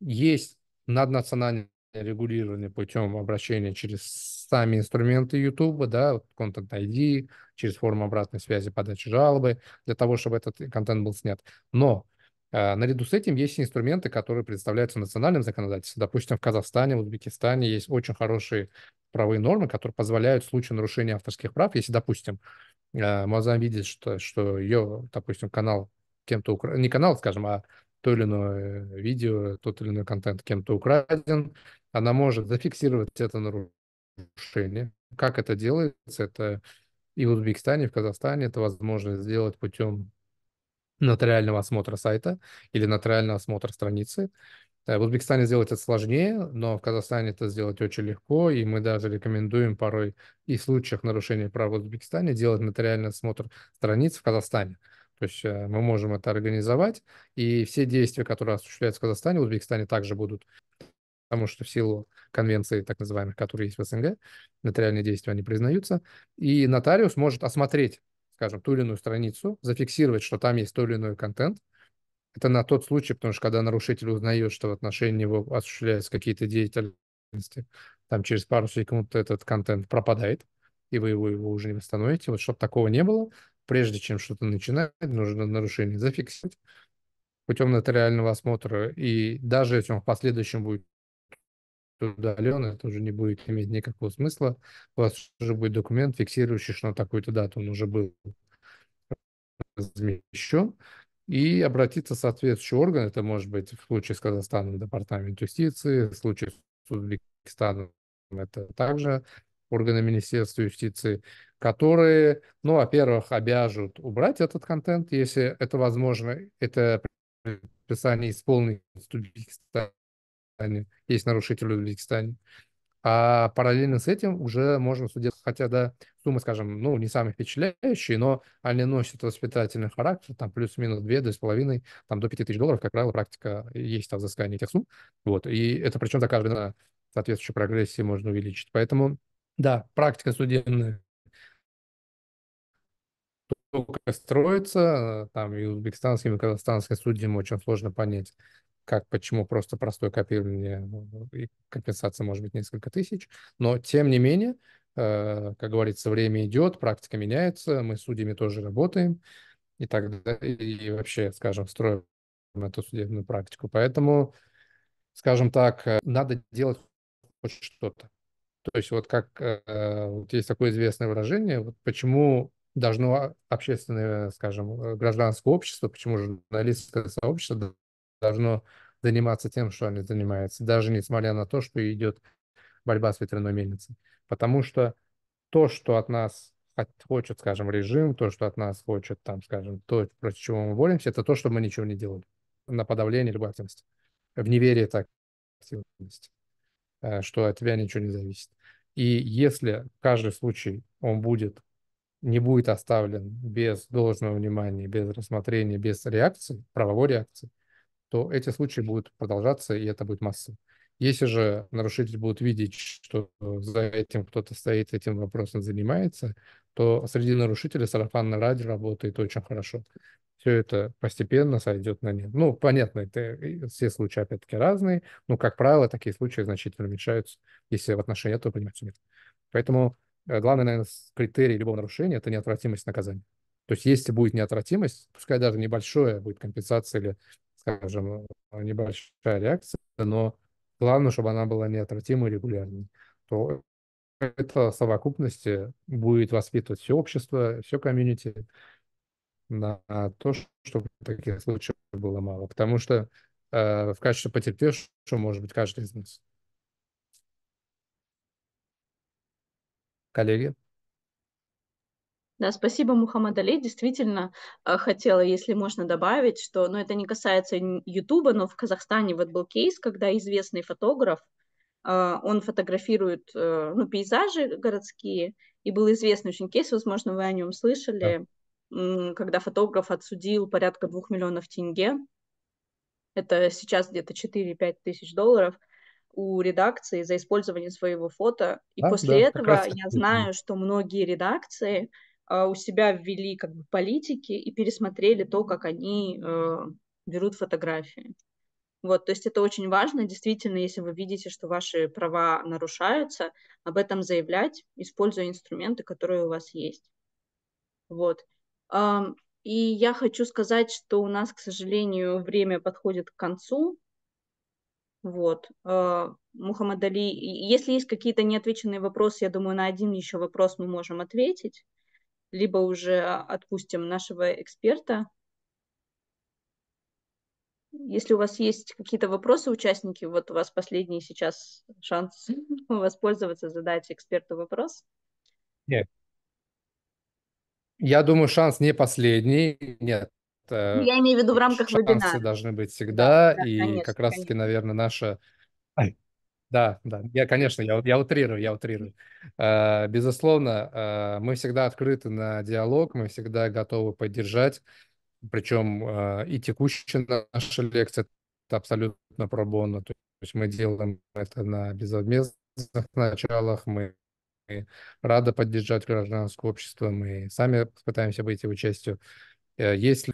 есть наднациональное регулирование путем обращения через сами инструменты YouTube, да, контент ID, через форму обратной связи, подачи жалобы, для того, чтобы этот контент был снят. Но а, наряду с этим есть инструменты, которые предоставляются национальным законодательством. Допустим, в Казахстане, в Узбекистане есть очень хорошие правовые нормы, которые позволяют в случае нарушения авторских прав, если, допустим, а, Мазам видит, что, что ее, допустим, канал кем-то украл, не канал, скажем, а то или иное э, видео, тот или иной контент кем-то украден, она может зафиксировать это нарушение. Как это делается? Это и в Узбекистане, и в Казахстане это возможно сделать путем нотариального осмотра сайта или нотариального осмотра страницы. Э, в Узбекистане сделать это сложнее, но в Казахстане это сделать очень легко, и мы даже рекомендуем порой и в случаях нарушения прав в Узбекистане делать нотариальный осмотр страниц в Казахстане. То есть э, мы можем это организовать, и все действия, которые осуществляются в Казахстане, в Узбекистане также будут потому что в силу конвенции, так называемых, которые есть в СНГ, нотариальные действия, они признаются, и нотариус может осмотреть скажем, ту или иную страницу, зафиксировать, что там есть тот или иной контент. Это на тот случай, потому что когда нарушитель узнает, что в отношении его осуществляются какие-то деятельности, там через пару секунд этот контент пропадает, и вы его, его уже не восстановите. Вот чтобы такого не было, прежде чем что-то начинать, нужно нарушение зафиксировать путем нотариального осмотра. И даже если он в последующем будет удален, это уже не будет иметь никакого смысла. У вас уже будет документ, фиксирующий, что на такую-то дату он уже был размещен, и обратиться в соответствующий орган, это может быть в случае с Казахстаном Департамент юстиции, в случае с Узбекистаном это также органы Министерства юстиции, которые, ну, во-первых, обяжут убрать этот контент, если это возможно, это предписание исполнить Узбекистан Узбекистане, есть нарушители в Узбекистане. А параллельно с этим уже можно судить, хотя, да, суммы, скажем, ну, не самые впечатляющие, но они носят воспитательный характер, там, плюс-минус 2, половиной там, до 5 тысяч долларов, как правило, практика есть там взыскание этих сумм, вот, и это причем за каждый на соответствующей прогрессии можно увеличить. Поэтому, да, практика судебная только строится, там, и узбекистанским, и казахстанским судьям очень сложно понять, как, почему просто простое копирование ну, и компенсация может быть несколько тысяч. Но тем не менее, э, как говорится, время идет, практика меняется, мы с судьями тоже работаем и так далее, и вообще, скажем, строим эту судебную практику. Поэтому, скажем так, э, надо делать хоть что-то. То есть вот как э, вот есть такое известное выражение, вот почему должно а, общественное, скажем, гражданское общество, почему журналистское сообщество должно заниматься тем, что они занимаются, даже несмотря на то, что идет борьба с ветряной мельницей. Потому что то, что от нас хочет, скажем, режим, то, что от нас хочет, там, скажем, то, против чего мы боремся, это то, что мы ничего не делали на подавление любой активности. В неверии это активность, что от тебя ничего не зависит. И если каждый случай он будет, не будет оставлен без должного внимания, без рассмотрения, без реакции, правовой реакции, то эти случаи будут продолжаться, и это будет масса. Если же нарушители будут видеть, что за этим кто-то стоит, этим вопросом занимается, то среди нарушителей сарафанное радио работает очень хорошо. Все это постепенно сойдет на нет. Ну, понятно, это все случаи опять-таки разные, но, как правило, такие случаи значительно уменьшаются, если в отношении этого принимаются меры. Поэтому э, главный, наверное, критерий любого нарушения – это неотвратимость наказания. То есть если будет неотвратимость, пускай даже небольшая будет компенсация или скажем, небольшая реакция, но главное, чтобы она была неотвратимой и регулярной, то это в совокупности будет воспитывать все общество, все комьюнити на то, чтобы таких случаев было мало. Потому что э, в качестве потерпевшего может быть каждый из нас. Коллеги? Да, спасибо, Мухаммад Али. Действительно, э, хотела, если можно добавить, что, ну, это не касается Ютуба, но в Казахстане вот был кейс, когда известный фотограф, э, он фотографирует, э, ну, пейзажи городские, и был известный очень кейс, возможно, вы о нем слышали, да. когда фотограф отсудил порядка двух миллионов тенге, это сейчас где-то 4-5 тысяч долларов, у редакции за использование своего фото. И а, после да, этого я знаю, что многие редакции а, у себя ввели как бы политики и пересмотрели то, как они э, берут фотографии. Вот, то есть это очень важно, действительно, если вы видите, что ваши права нарушаются, об этом заявлять, используя инструменты, которые у вас есть. Вот. И я хочу сказать, что у нас, к сожалению, время подходит к концу. Вот. А, Мухаммад Али, если есть какие-то неотвеченные вопросы, я думаю, на один еще вопрос мы можем ответить либо уже отпустим нашего эксперта. Если у вас есть какие-то вопросы, участники, вот у вас последний сейчас шанс воспользоваться, задать эксперту вопрос. Нет. Я думаю, шанс не последний. Нет. Э, ну, я имею в виду в рамках шансы вебинара. Шансы должны быть всегда. Да, да, и конечно, как раз-таки, наверное, наша да, да, я, конечно, я, я утрирую, я утрирую. Э, безусловно, э, мы всегда открыты на диалог, мы всегда готовы поддержать, причем э, и текущая наша лекция это абсолютно пробону, то есть мы делаем это на безвозмездных началах, мы мы рады поддержать гражданское общество, мы сами пытаемся быть его частью. Если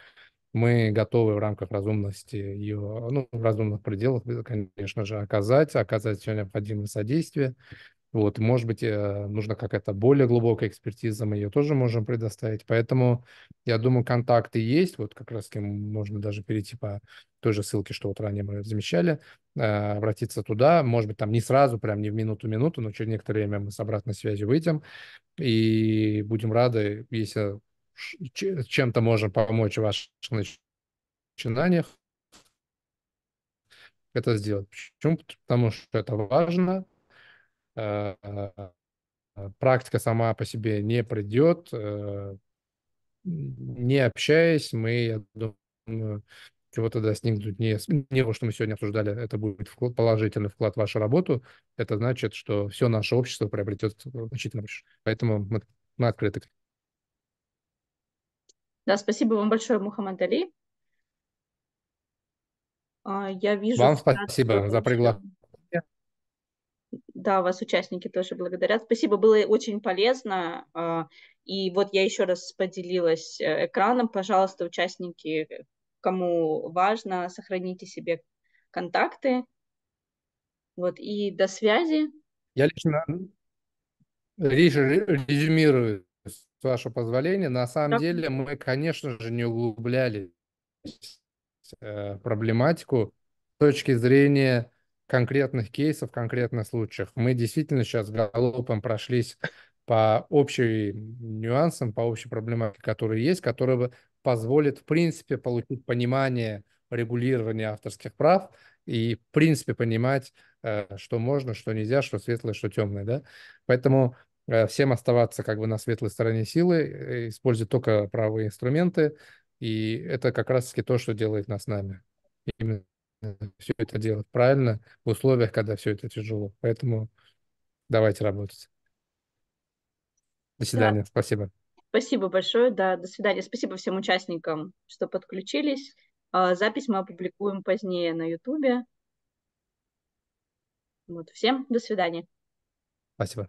мы готовы в рамках разумности ее, ну, в разумных пределах, э, конечно же, оказать, оказать все необходимое содействие. Вот, может быть, э, нужна какая-то более глубокая экспертиза, мы ее тоже можем предоставить. Поэтому, я думаю, контакты есть. Вот как раз кем можно даже перейти по той же ссылке, что вот ранее мы замечали, э, обратиться туда. Может быть, там не сразу, прям не в минуту-минуту, но через некоторое время мы с обратной связью выйдем. И будем рады, если чем-то можем помочь в ваших начинаниях, это сделать. Почему? Потому что это важно. Э, э, практика сама по себе не придет. Э, не общаясь, мы, я думаю, чего-то достигнуть не, не то, что мы сегодня обсуждали, это будет вклад, положительный вклад в вашу работу, это значит, что все наше общество приобретет значительно больше. Поэтому мы, мы открыты. Да, спасибо вам большое, Мухаммад Али. А, я вижу... Вам спасибо за приглашение. Да, вас участники тоже благодарят. Спасибо, было очень полезно. А, и вот я еще раз поделилась э, экраном. Пожалуйста, участники, кому важно, сохраните себе контакты. Вот, и до связи. Я лично резюмирую с вашего позволения. На самом так. деле мы, конечно же, не углубляли э, проблематику с точки зрения конкретных кейсов, конкретных случаев. Мы действительно сейчас галопом прошлись по общим нюансам, по общей проблематике, которая есть, которая бы позволит, в принципе, получить понимание регулирования авторских прав и, в принципе, понимать, э, что можно, что нельзя, что светлое, что темное. Да? Поэтому Э, всем оставаться как бы на светлой стороне силы, э, использовать только правые инструменты, и это как раз-таки то, что делает нас нами. Именно все это делать правильно в условиях, когда все это тяжело. Поэтому давайте работать. До свидания. Да. Спасибо. Спасибо большое. Да, до свидания. Спасибо всем участникам, что подключились. А, запись мы опубликуем позднее на Ютубе. Вот, всем до свидания. Спасибо.